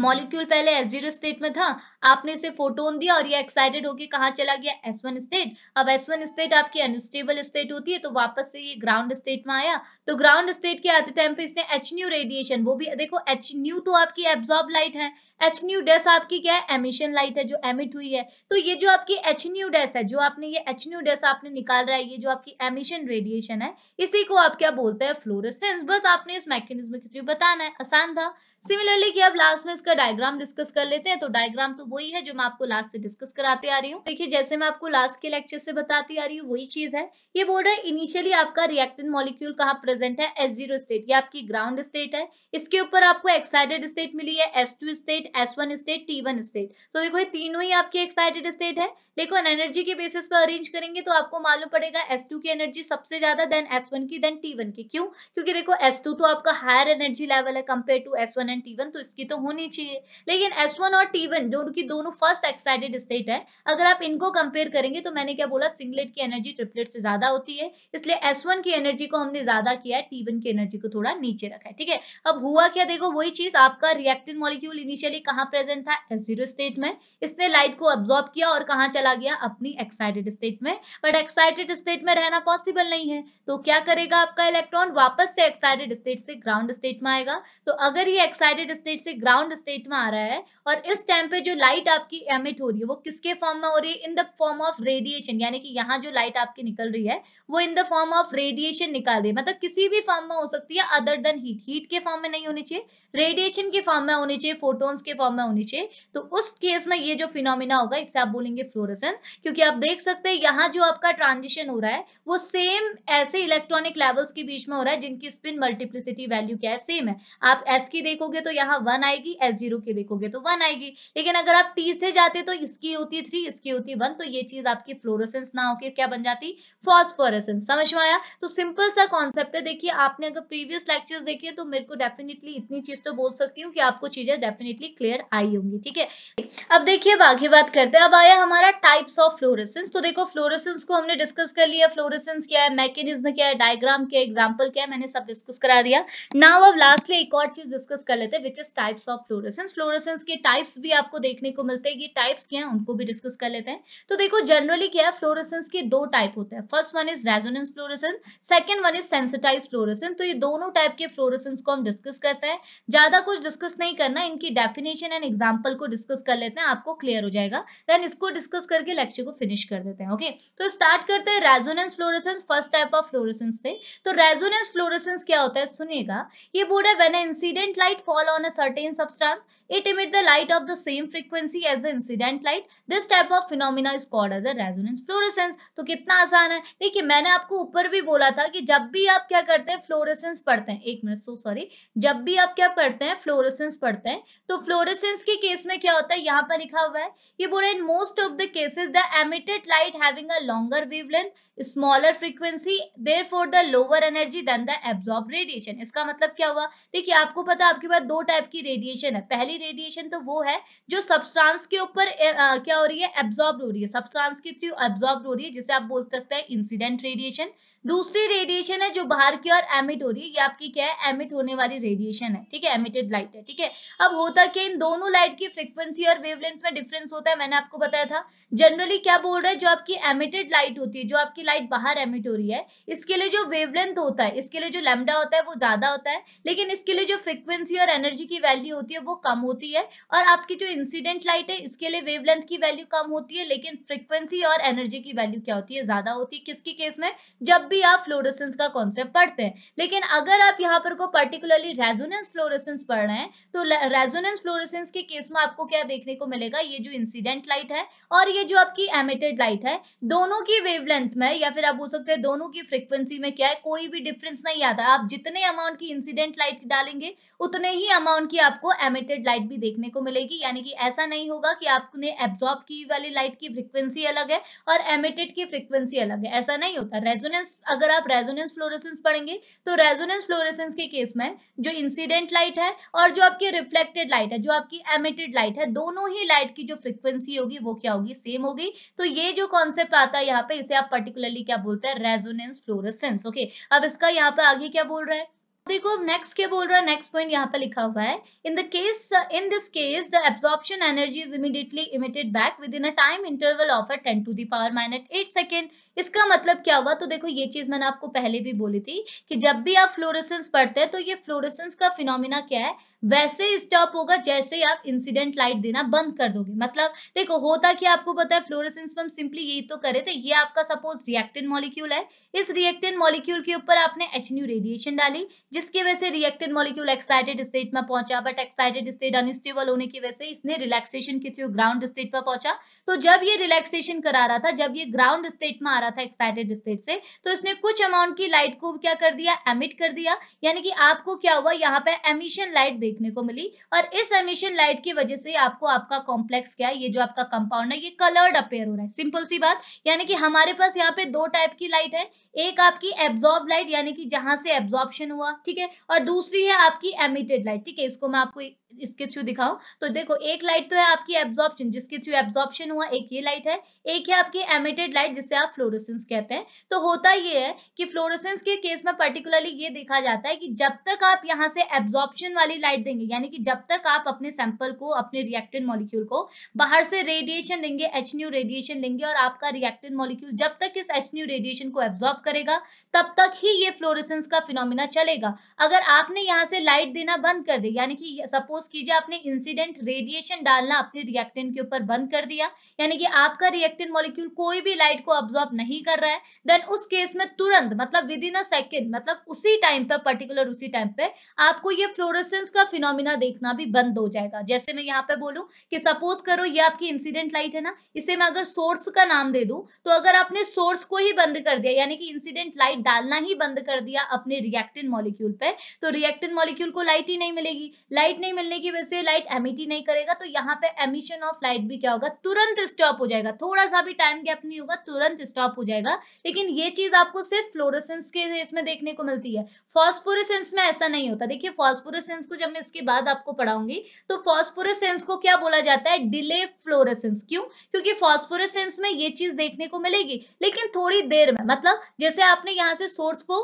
मॉलिक्यूल पहले एस जीरो स्टेट में था आपने इसे फोटोन दिया और ये एक्साइटेड होकर कहा चला गया एस वन स्टेट अब एस वन स्टेट आपकी अनस्टेबल स्टेट होती है तो वापस से ये ग्राउंड स्टेट में आया तो ग्राउंड स्टेट के आते टाइम पे इसने एच न्यू रेडिएशन वो भी देखो एच न्यू तो आपकी एब्जॉर्ब लाइट है एच न्यू डेस आपकी क्या है एमिशन लाइट है जो एमिट हुई है तो ये जो आपकी एच न्यू डेस है जो आपने ये एच न्यू डेस आपने निकाल रहा है ये जो आपकी एमिशन रेडिएशन है इसी को आप क्या बोलते हैं फ्लोरेसेंस बस आपने इस मैकेनिज्म के थ्रू बताना है आसान था सिमिलरली कि अब लास्ट में इसका डायग्राम डिस्कस कर लेते हैं तो डायग्राम तो वही है जो मैं आपको लास्ट से डिस्कस कराते आ रही हूँ देखिए जैसे मैं आपको लास्ट के लेक्चर से बताती आ रही हूँ वही चीज है ये बोल रहा है इनिशियली आपका रिएक्टेंट मॉलिक्यूल कहाँ प्रेजेंट है एस जीरो स्टेट ये आपकी ग्राउंड स्टेट है इसके ऊपर आपको एक्साइटेड स्टेट मिली है S two state S one state T one state तो देखो ये तीनों ही आपकी एक्साइटेड स्टेट है देखो एनर्जी के बेसिस पर अरेंज करेंगे तो आपको मालूम पड़ेगा एस टू की एनर्जी सबसे ज्यादा देन एस वन की देन टी वन की क्यों क्योंकि देखो एस टू तो आपका हायर एनर्जी लेवल है compare to S one and T one तो इसकी तो होनी चाहिए लेकिन एस वन और टी वन जो उनकी दोनों फर्स्ट एक्साइटेड स्टेट है अगर आप इनको कंपेयर करेंगे तो मैंने क्या बोला सिंगलेट की एनर्जी ट्रिपलेट से ज्यादा होती है इसलिए एस वन की एनर्जी को हमने ज्यादा किया है टी वन की एनर्जी को थोड़ा नीचे रखा है ठीक है अब हुआ क्या देखो वही चीज आपका रिएक्टिव मॉलिक्यूल इनिशियल बेसिकली कहाँ प्रेजेंट था एस जीरो स्टेट में इसने लाइट को ऑब्जॉर्ब किया और कहाँ चला गया अपनी एक्साइटेड स्टेट में बट एक्साइटेड स्टेट में रहना पॉसिबल नहीं है तो क्या करेगा आपका इलेक्ट्रॉन वापस से एक्साइटेड स्टेट से ग्राउंड स्टेट में आएगा तो अगर ये एक्साइटेड स्टेट से ग्राउंड स्टेट में आ रहा है और इस टाइम पे जो लाइट आपकी एमिट हो रही है वो किसके फॉर्म में हो रही है in the form of radiation यानी कि यहाँ जो लाइट आपकी निकल रही है वो in the form of radiation निकाल रही है मतलब किसी भी फॉर्म में हो सकती है अदर देन हीट हीट के फॉर्म में नहीं होनी चाहिए रेडिएशन के फॉर्म में होनी चाहिए फोटोन्स के फॉर्म में होनी चाहिए तो उस केस में ये जो फिनोमिना होगा इससे आप बोलेंगे फ्लोरेसेंस क्योंकि आप देख सकते हैं यहाँ जो आपका ट्रांजिशन हो रहा है वो सेम ऐसे इलेक्ट्रॉनिक लेवल्स के बीच में हो रहा है जिनकी स्पिन मल्टीप्लिसिटी वैल्यू क्या है सेम है आप एस की देखोगे तो यहाँ वन आएगी एस जीरो की देखोगे तो वन आएगी लेकिन अगर आप टी से जाते तो इसकी होती थ्री इसकी होती वन तो ये चीज आपकी फ्लोरेसेंस ना होकर क्या बन जाती फॉस्फोरेसेंस समझ में आया तो सिंपल सा कॉन्सेप्ट है देखिए आपने अगर प्रीवियस लेक्चर्स देखे तो मेरे को डेफिनेटली इतनी चीज तो बोल सकती हूँ कि आपको चीजें डेफिनेटली क्लियर आई होंगी ठीक है अब देखिए अब आगे बात करते हैं अब आया हमारा टाइप्स ऑफ फ्लोरेसेंस तो देखो फ्लोरेसेंस को हमने डिस्कस कर लिया फ्लोरेसेंस क्या है मैकेनिज्म क्या है डायग्राम क्या है एग्जाम्पल क्या है मैंने सब डिस्कस करा दिया नाउ अब लास्टली एक और चीज डिस्कस कर लेते हैं which is types of fluorescence fluorescence के टाइप्स भी आपको देखने को मिलते हैं ये टाइप्स क्या है उनको भी डिस्कस कर लेते हैं तो देखो जनरली क्या है फ्लोरेसेंस के दो टाइप होते हैं first one is resonance fluorescence second one is sensitize fluorescence तो ये दोनों टाइप के फ्लोरेसेंस को हम डिस्कस करते हैं ज्यादा कुछ डिस्कस नहीं करना इनकी डेफिनेट डेफिनेशन एंड एग्जाम्पल को डिस्कस कर लेते हैं आपको क्लियर हो जाएगा देन इसको डिस्कस करके लेक्चर को फिनिश कर देते हैं ओके तो स्टार्ट करते हैं resonance fluorescence first type of fluorescence थे तो रेजोनेंस फ्लोरेसेंस क्या होता है सुनिएगा ये बोल रहा है when incident light fall on a certain substance it emit the light of the same frequency as the incident light this type of phenomena is called as a resonance fluorescence तो कितना आसान है देखिए मैंने आपको ऊपर भी बोला था कि जब भी आप क्या करते हैं फ्लोरेसेंस पढ़ते हैं एक मिनट सो सॉरी जब भी आप क्या पढ़ते हैं फ्लोरेसेंस पढ़ते हैं तो फ्लो फ्लोरेसेंस के केस में क्या होता है यहाँ पर लिखा हुआ है ये बोला in most of the cases the emitted light having a longer wavelength smaller frequency therefore the lower energy than the absorb radiation इसका मतलब क्या हुआ देखिए आपको पता है आपके पास दो टाइप की रेडिएशन है पहली रेडिएशन तो वो है जो सब्सटांस के ऊपर क्या हो रही है एब्जॉर्ब हो रही है सब्सटांस के थ्रू एब्जॉर्ब हो रही है जिसे आप बोल सकते हैं इंसिडेंट रेडिएशन दूसरी रेडिएशन है जो बाहर की ओर एमिट हो रही है ये आपकी क्या है एमिट होने वाली रेडिएशन है ठीक है एमिटेड लाइट है ठीक है अब होता क्या इन दोनों लाइट की फ्रिक्वेंसी और वेवलेंथ में डिफरेंस होता है मैंने आपको बताया था जनरली क्या बोल रहा है जो आपकी एमिटेड लाइट होती है जो आपकी लाइट बाहर एमिट हो रही है इसके लिए जो वेवलेंथ होता है इसके लिए जो लेमडा होता है वो ज्यादा होता है लेकिन इसके लिए जो फ्रिक्वेंसी और एनर्जी की वैल्यू होती है वो कम होती है और आपकी जो इंसिडेंट लाइट है इसके लिए वेवलेंथ की वैल्यू कम होती है लेकिन फ्रिक्वेंसी और एनर्जी की वैल्यू क्या होती है ज्यादा होती है किसकी केस में जब भी आप फ्लोरोसेंस का कॉन्सेप्ट पढ़ते हैं लेकिन अगर आप यहाँ पर को पर्टिकुलरली रेजोनेंस फ्लोरोसेंस पढ़ रहे हैं तो रेजोनेंस फ्लोरेसेंस के केस में आपको क्या देखने को मिलेगा ये जो इंसिडेंट लाइट है और ये जो आपकी एमिटेड लाइट है दोनों की वेवलेंथ में या फिर आप बोल सकते हैं दोनों की फ्रिक्वेंसी में क्या है कोई भी डिफरेंस नहीं आता आप जितने अमाउंट की इंसिडेंट लाइट डालेंगे उतने ही अमाउंट की आपको एमिटेड लाइट भी देखने को मिलेगी यानी कि ऐसा नहीं होगा कि आपने एब्जॉर्ब की वाली लाइट की फ्रिक्वेंसी अलग है और एमिटेड की फ्रिक्वेंसी अलग है ऐसा नहीं होता रेजोनेंस अगर आप रेजोनेंस फ्लोरेसेंस पढ़ेंगे तो रेजोनेंस फ्लोरेसेंस के केस में जो इंसिडेंट लाइट है और जो आपकी रिफ्लेक्टेड लाइट है जो आपकी एमिटेड लाइट है दोनों ही लाइट की जो फ्रिक्वेंसी होगी वो क्या होगी सेम होगी तो ये जो कॉन्सेप्ट आता है यहाँ पे इसे आप पर्टिकुलरली क्या बोलते हैं रेजोनेंस फ्लोरेसेंस ओके अब इसका यहाँ पे आगे क्या बोल रहा है देखो नेक्स्ट क्या बोल रहा है नेक्स्ट पॉइंट यहाँ पे लिखा हुआ है in the case in this case the absorption energy is immediately emitted back within a time interval of a ten to the power minus eight second इसका मतलब क्या हुआ तो देखो ये चीज मैंने आपको पहले भी बोली थी कि जब भी आप फ्लोरेसेंस पढ़ते हैं तो ये फ्लोरेसेंस का फिनोमिना क्या है वैसे स्टॉप होगा जैसे आप इंसिडेंट लाइट देना बंद कर दोगे मतलब देखो होता कि आपको पता है फ्लोरेसेंस में हम सिंपली यही तो करे थे ये आपका सपोज रिएक्टेंट मॉलिक्यूल है इस रिएक्टेंट मॉलिक्यूल के ऊपर आपने एच रेडिएशन डाली जिसकी वजह से रिएक्टेंट मॉलिक्यूल एक्साइटेड स्टेट में पहुंचा बट एक्साइटेड स्टेट अनस्टेबल होने की वजह से इसने रिलैक्सेशन के थ्रू ग्राउंड स्टेट में पहुंचा तो जब ये रिलैक्सेशन करा रहा था जब ये ग्राउंड स्टेट में आ रहा था एक्साइटेड स्टेट से तो इसने कुछ अमाउंट की लाइट को क्या कर दिया एमिट कर दिया यानी कि आपको क्या हुआ यहाँ पे एमिशन लाइट दे देखने को मिली और इस एमिशन लाइट की वजह से आपको आपका कॉम्प्लेक्स क्या है ये जो आपका कंपाउंड है ये कलर्ड अपेयर हो रहा है सिंपल सी बात यानी कि हमारे पास यहाँ पे दो टाइप की लाइट है एक आपकी एब्जॉर्ब लाइट यानी कि जहां से एब्जॉर्बशन हुआ ठीक है और दूसरी है आपकी एमिटेड लाइट ठीक है इसको मैं आपको इसके थ्रू दिखाओ तो देखो एक लाइट तो है आपकी एब्जॉर्प्शन जिसके थ्रू एब्जॉर्प्शन हुआ एक ये लाइट है एक है आपकी एमिटेड लाइट जिसे आप फ्लोरोसेंस कहते हैं तो होता ये है कि फ्लोरोसेंस के केस में पर्टिकुलरली ये देखा जाता है कि जब तक आप यहाँ से एब्जॉर्प्शन वाली लाइट देंगे यानी कि जब तक आप अपने सैंपल को अपने रिएक्टेड मॉलिक्यूल को बाहर से रेडिएशन देंगे एच न्यू रेडिएशन लेंगे और आपका रिएक्टेड मॉलिक्यूल जब तक इस एच न्यू रेडिएशन को एब्जॉर्ब करेगा तब तक ही ये फ्लोरोसेंस का फिनोमिना चलेगा अगर आपने यहाँ से लाइट देना बंद कर दे यानी कि सपोज सपोज कीजिए आपने इंसिडेंट रेडिएशन डालना अपने रिएक्टेंट के ऊपर बंद कर दिया यानी कि आपका रिएक्टेंट मॉलिक्यूल कोई भी लाइट को ऑब्जॉर्ब नहीं कर रहा है देन उस केस में तुरंत मतलब विद इन अ सेकेंड मतलब उसी टाइम पे पर्टिकुलर उसी टाइम पे आपको ये फ्लोरेसेंस का फिनोमिना देखना भी बंद हो जाएगा जैसे मैं यहाँ पे बोलूँ कि सपोज करो ये आपकी इंसिडेंट लाइट है ना इसे मैं अगर सोर्स का नाम दे दूँ तो अगर आपने सोर्स को ही बंद कर दिया यानी कि इंसिडेंट लाइट डालना ही बंद कर दिया अपने रिएक्टेंट मॉलिक्यूल पे तो रिएक्टेंट मॉलिक्यूल को लाइट ही नहीं मिलेगी लाइट नहीं मिलने चलने की वजह से लाइट एमिट ही नहीं करेगा तो यहाँ पे एमिशन ऑफ लाइट भी क्या होगा तुरंत स्टॉप हो जाएगा थोड़ा सा भी टाइम गैप नहीं होगा तुरंत स्टॉप हो जाएगा लेकिन ये चीज आपको सिर्फ फ्लोरोसेंस के इसमें देखने को मिलती है फॉस्फोरेसेंस में ऐसा नहीं होता देखिए फॉस्फोरेसेंस को जब मैं इसके बाद आपको पढ़ाऊंगी तो फॉस्फोरेसेंस को क्या बोला जाता है डिले फ्लोरेसेंस क्यों क्योंकि फॉस्फोरेसेंस में ये चीज देखने को मिलेगी लेकिन थोड़ी देर में मतलब जैसे आपने यहाँ से सोर्स को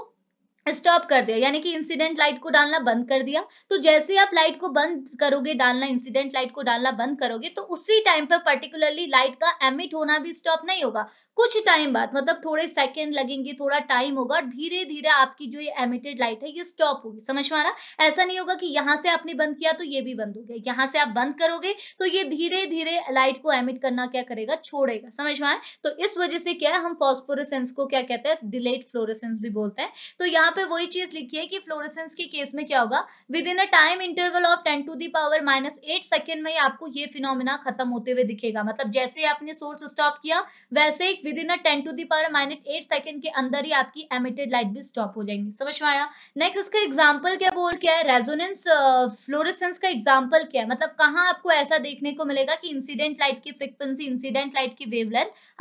स्टॉप कर दिया यानी कि इंसिडेंट लाइट को डालना बंद कर दिया तो जैसे आप लाइट को बंद करोगे डालना इंसिडेंट लाइट को डालना बंद करोगे तो उसी टाइम पर पर्टिकुलरली लाइट का एमिट होना भी स्टॉप नहीं होगा कुछ टाइम बाद मतलब थोड़े सेकेंड लगेंगे थोड़ा टाइम होगा धीरे धीरे आपकी जो ये एमिटेड लाइट है ये स्टॉप होगी समझ में आ रहा ऐसा नहीं होगा कि यहाँ से आपने बंद किया तो ये भी बंद हो गया यहाँ से आप बंद करोगे तो ये धीरे धीरे लाइट को एमिट करना क्या करेगा छोड़ेगा समझ में आए तो इस वजह से क्या है हम फॉस्फोरेसेंस को क्या कहते हैं डिलेट फ्लोरेसेंस भी बोलते हैं तो यहाँ पे वही चीज लिखी है कि फ्लोरेसेंस के केस में क्या होगा within a time interval of 10 to the power minus eight second में आपको ये फिनोमिना खत्म होते हुए दिखेगा मतलब जैसे ही आपने सोर्स स्टॉप किया वैसे ही within a 10 to the power minus eight second के अंदर ही आपकी एमिटेड लाइट भी स्टॉप हो जाएंगी समझ में आया नेक्स्ट इसका एग्जाम्पल क्या बोल क्या है रेजोनेंस फ्लोरेसेंस uh, का एग्जाम्पल क्या है मतलब कहाँ आपको ऐसा देखने को मिलेगा कि इंसिडेंट लाइट की फ्रिक्वेंसी इंसिडेंट लाइट की वेव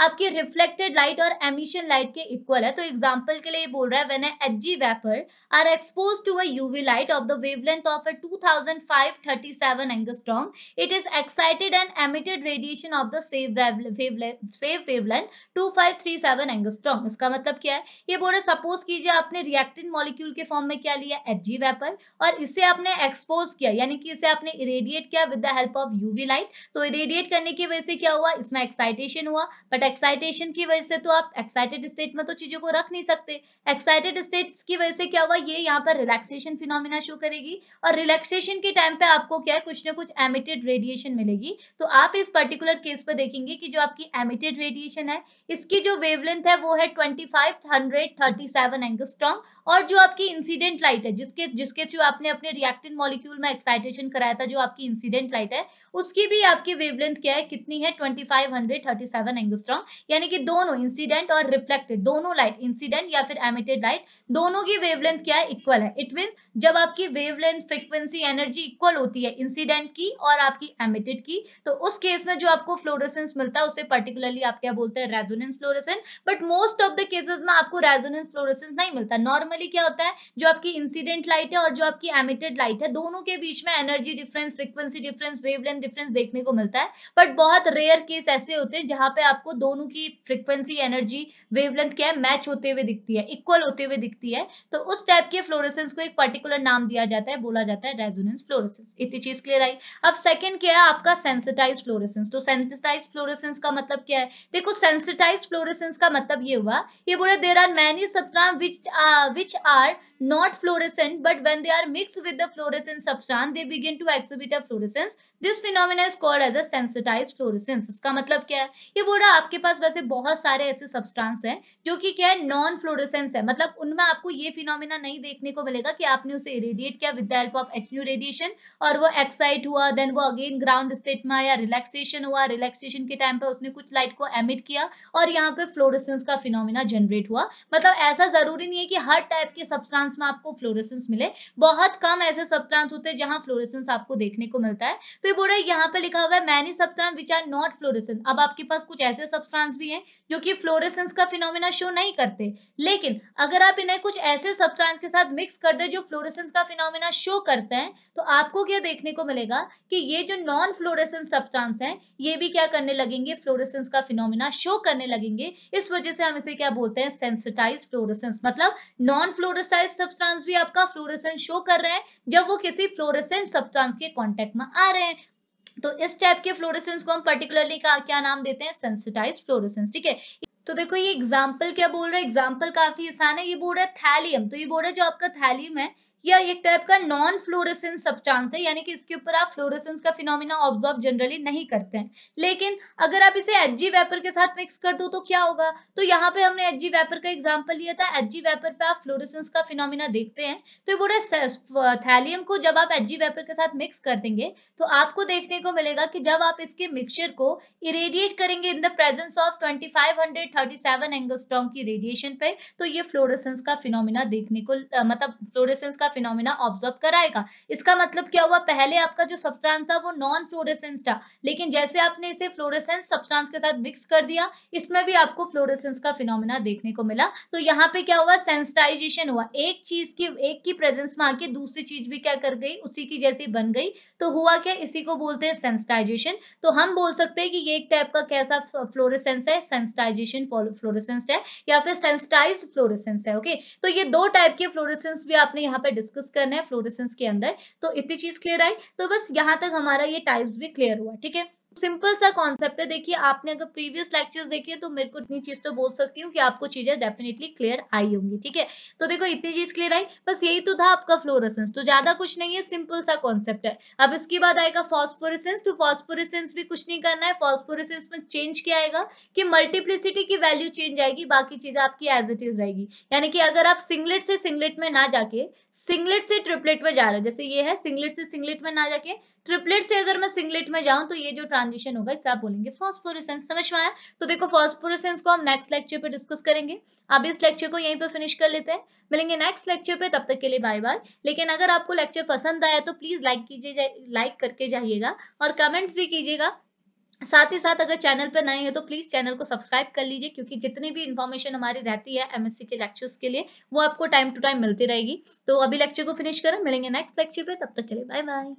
आपकी रिफ्लेक्टेड लाइट और एमिशन लाइट के इक्वल है तो एग्जाम्पल के लिए बोल रहा है when H G wrapper are exposed to a UV light of the wavelength of a 2537 angstrom, it is excited and emitted radiation of the same wavelength, same wavelength 2537 angstrom. इसका मतलब क्या है ये बोल रहे सपोज कीजिए आपने रिएक्टेंट मॉलिक्यूल के फॉर्म में क्या लिया एच वेपर और इसे आपने एक्सपोज किया यानी कि इसे आपने इरेडिएट किया with the help of UV light तो इरेडिएट करने की वजह से क्या हुआ इसमें एक्साइटेशन हुआ बट एक्साइटेशन की वजह से तो आप एक्साइटेड स्टेट में तो चीजों को रख नहीं सकते एक्साइटेड स्टेट इसकी वजह से क्या हुआ ये यहाँ पर रिलैक्सेशन फिनोमिना शो करेगी और रिलैक्सेशन के टाइम पे आपको क्या है कुछ ना कुछ एमिटेड रेडिएशन मिलेगी तो आप इस पर्टिकुलर केस पर देखेंगे कि जो आपकी एमिटेड रेडिएशन है इसकी जो वेवलेंथ है वो है ट्वेंटी फाइव और जो आपकी इंसिडेंट लाइट है जिसके जिसके थ्रू आपने अपने रिएक्टेड मॉलिक्यूल में एक्साइटेशन कराया था जो आपकी इंसिडेंट लाइट है उसकी भी आपकी वेवलेंथ क्या है कितनी है ट्वेंटी फाइव हंड्रेड यानी कि दोनों इंसिडेंट और रिफ्लेक्टेड दोनों लाइट इंसिडेंट या फिर एमिटेड लाइट दोनों दोनों की वेवलेंथ क्या है इक्वल है इट मीन जब आपकी वेवलेंथ फ्रिक्वेंसी एनर्जी इक्वल होती है इंसिडेंट की और आपकी एमिटेड की तो उस केस में जो आपको फ्लोरेसेंस मिलता है उसे पर्टिकुलरली आप क्या बोलते हैं resonance fluorescence but most of the cases में आपको रेजोनेंस फ्लोरेसेंस नहीं मिलता नॉर्मली क्या होता है जो आपकी इंसिडेंट लाइट है और जो आपकी एमिटेड लाइट है दोनों के बीच में energy difference frequency difference wavelength difference देखने को मिलता है बट बहुत रेयर केस ऐसे होते हैं जहां पे आपको दोनों की फ्रिक्वेंसी एनर्जी वेवलेंथ क्या है मैच होते हुए दिखती है इक्वल होते हुए दिखती है तो उस टाइप के फ्लोरेसेंस को एक पर्टिकुलर नाम दिया जाता है बोला जाता है रेजोनेंस फ्लोरेसेंस इतनी चीज क्लियर आई अब सेकंड क्या है आपका सेंसिटाइज फ्लोरेसेंस तो सेंसिटाइज फ्लोरेसेंस का मतलब क्या है देखो सेंसिटाइज फ्लोरेसेंस का मतलब ये हुआ ये बोले there are many substance which which are not fluorescent but when they are mixed with the fluorescent substance they begin to exhibit a fluorescence this phenomena is called as a sensitized fluorescence इसका मतलब क्या है ये बोल रहा आपके पास वैसे बहुत सारे ऐसे सब्सटेंस हैं जो कि क्या है नॉन फ्लोरेसेंस है मतलब उनमें आपको ये फिनोमिना नहीं देखने को मिलेगा कि आपने उसे इरेडिएट किया विद द हेल्प ऑफ एक्यू रेडिएशन और वो एक्साइट हुआ देन वो अगेन ग्राउंड स्टेट में आया रिलैक्सेशन हुआ रिलैक्सेशन के टाइम पे उसने कुछ लाइट को एमिट किया और यहाँ पे फ्लोरेसेंस का फिनोमिना जनरेट हुआ मतलब ऐसा जरूरी नहीं है कि हर टाइप के सब्सटेंस में आपको फ्लोरेसेंस मिले बहुत कम ऐसे सब्ट्रांस होते हैं जहां फ्लोरेसेंस आपको देखने को मिलता है तो ये बोल रहा है यहाँ पे लिखा हुआ है many substance which are not fluorescence अब आपके पास कुछ ऐसे सब्ट्रांस भी हैं जो कि फ्लोरेसेंस का फिनोमिना शो नहीं करते लेकिन अगर आप इन्हें कुछ ऐसे सब्ट्रांस के साथ मिक्स कर दे जो फ्लोरेसेंस का फिनोमिना शो करते हैं तो आपको क्या देखने को मिलेगा कि ये जो नॉन फ्लोरेसेंस सब्सटेंस हैं ये भी क्या करने लगेंगे फ्लोरेसेंस का फिनोमिना शो करने लगेंगे इस वजह से हम इसे क्या बोलते हैं सेंसिटाइज फ्लोरेसेंस मतलब नॉन फ्लोरेसाइज सब्सटेंस भी आपका फ्लोरेसेंस शो कर रहे हैं जब वो किसी फ्लोरेसेंट सब्सटेंस के कांटेक्ट में आ रहे हैं तो इस टाइप के फ्लोरेसेंस को हम पर्टिकुलरली क्या नाम देते हैं सेंसिटाइज फ्लोरेसेंस ठीक है तो देखो ये एग्जाम्पल क्या बोल रहा है एग्जाम्पल काफी आसान है ये बोल रहा है थैलियम तो ये बोल रहा है जो आपका थैलियम है या एक टाइप का नॉन फ्लोरेसेंस सब्सटेंस है यानी कि इसके ऊपर आप फ्लोरेसेंस का फिनोमिना ऑब्जर्व जनरली नहीं करते हैं लेकिन अगर आप इसे एच वेपर के साथ मिक्स कर दो तो क्या होगा तो यहाँ पे हमने एच वेपर का एग्जाम्पल लिया था एच वेपर पे आप फ्लोरेसेंस का फिनोमिना देखते हैं तो ये बोला थैलियम को जब आप एच वेपर के साथ मिक्स कर देंगे तो आपको देखने को मिलेगा कि जब आप इसके मिक्सचर को इरेडिएट करेंगे in the presence of twenty five hundred thirty seven angstrom की रेडिएशन पे तो ये फ्लोरेसेंस का फिनोमिना देखने को मतलब फ्लोरेसेंस का का फिनोमिना ऑब्जर्व कराएगा इसका मतलब क्या हुआ पहले आपका जो सब्सटेंस था वो नॉन फ्लोरेसेंस था लेकिन जैसे आपने इसे फ्लोरेसेंस सब्सटेंस के साथ मिक्स कर दिया इसमें भी आपको फ्लोरेसेंस का फिनोमिना देखने को मिला तो यहाँ पे क्या हुआ सेंसिटाइजेशन हुआ एक चीज की एक की प्रेजेंस में आके दूसरी चीज भी क्या कर गई उसी की जैसी बन गई तो हुआ क्या इसी को बोलते हैं सेंसिटाइजेशन तो हम बोल सकते हैं कि ये एक टाइप का कैसा फ्लोरेसेंस है सेंसिटाइजेशन फ्लोरेसेंस है या फिर सेंसिटाइज फ्लोरेसेंस है ओके तो ये दो टाइप के फ्लोरेसेंस भी आपने यहाँ पे डिस्कस करना है फ्लोरिसेंस के अंदर तो इतनी चीज क्लियर आई तो बस यहाँ तक हमारा ये टाइप्स भी क्लियर हुआ ठीक है सिंपल सा कॉन्सेप्ट है देखिए आपने अगर प्रीवियस लेक्चर्स देखे तो मेरे को इतनी चीज तो बोल सकती हूँ कि आपको चीजें डेफिनेटली क्लियर आई होंगी ठीक है तो देखो इतनी चीज क्लियर आई बस यही तो था आपका फ्लोरेसेंस तो ज्यादा कुछ नहीं है सिंपल सा कॉन्सेप्ट है अब इसके बाद आएगा फॉस्फोरेसेंस तो फॉस्फोरेसेंस भी कुछ नहीं करना है फॉस्फोरेसेंस में चेंज क्या आएगा कि मल्टीप्लिसिटी की वैल्यू चेंज आएगी बाकी चीज आपकी एज इट इज रहेगी यानी कि अगर आप सिंगलेट से सिंगलेट में ना जाके सिंगलेट से ट्रिपलेट में जा रहे हो जैसे ये है सिंगलेट से सिंगलेट में ना जाके ट्रिपलेट से अगर मैं सिंगलेट में जाऊं तो ये जो ट्रांजिशन होगा इसे आप बोलेंगे फॉस्फोरिसेंस समझ में आया तो देखो फॉस्फोरिसेंस को हम नेक्स्ट लेक्चर पे डिस्कस करेंगे अब इस लेक्चर को यहीं पे फिनिश कर लेते हैं मिलेंगे नेक्स्ट लेक्चर पे तब तक के लिए बाय बाय लेकिन अगर आपको लेक्चर पसंद आया तो प्लीज लाइक कीजिए लाइक करके जाइएगा और कमेंट्स भी कीजिएगा साथ ही साथ अगर चैनल पर नए हैं तो प्लीज चैनल को सब्सक्राइब कर लीजिए क्योंकि जितनी भी इन्फॉर्मेशन हमारी रहती है एमएससी के लेक्चर्स के लिए वो आपको टाइम टू टाइम मिलती रहेगी तो अभी लेक्चर को फिनिश करें मिलेंगे नेक्स्ट लेक्चर पे तब तक के लिए बाय बाय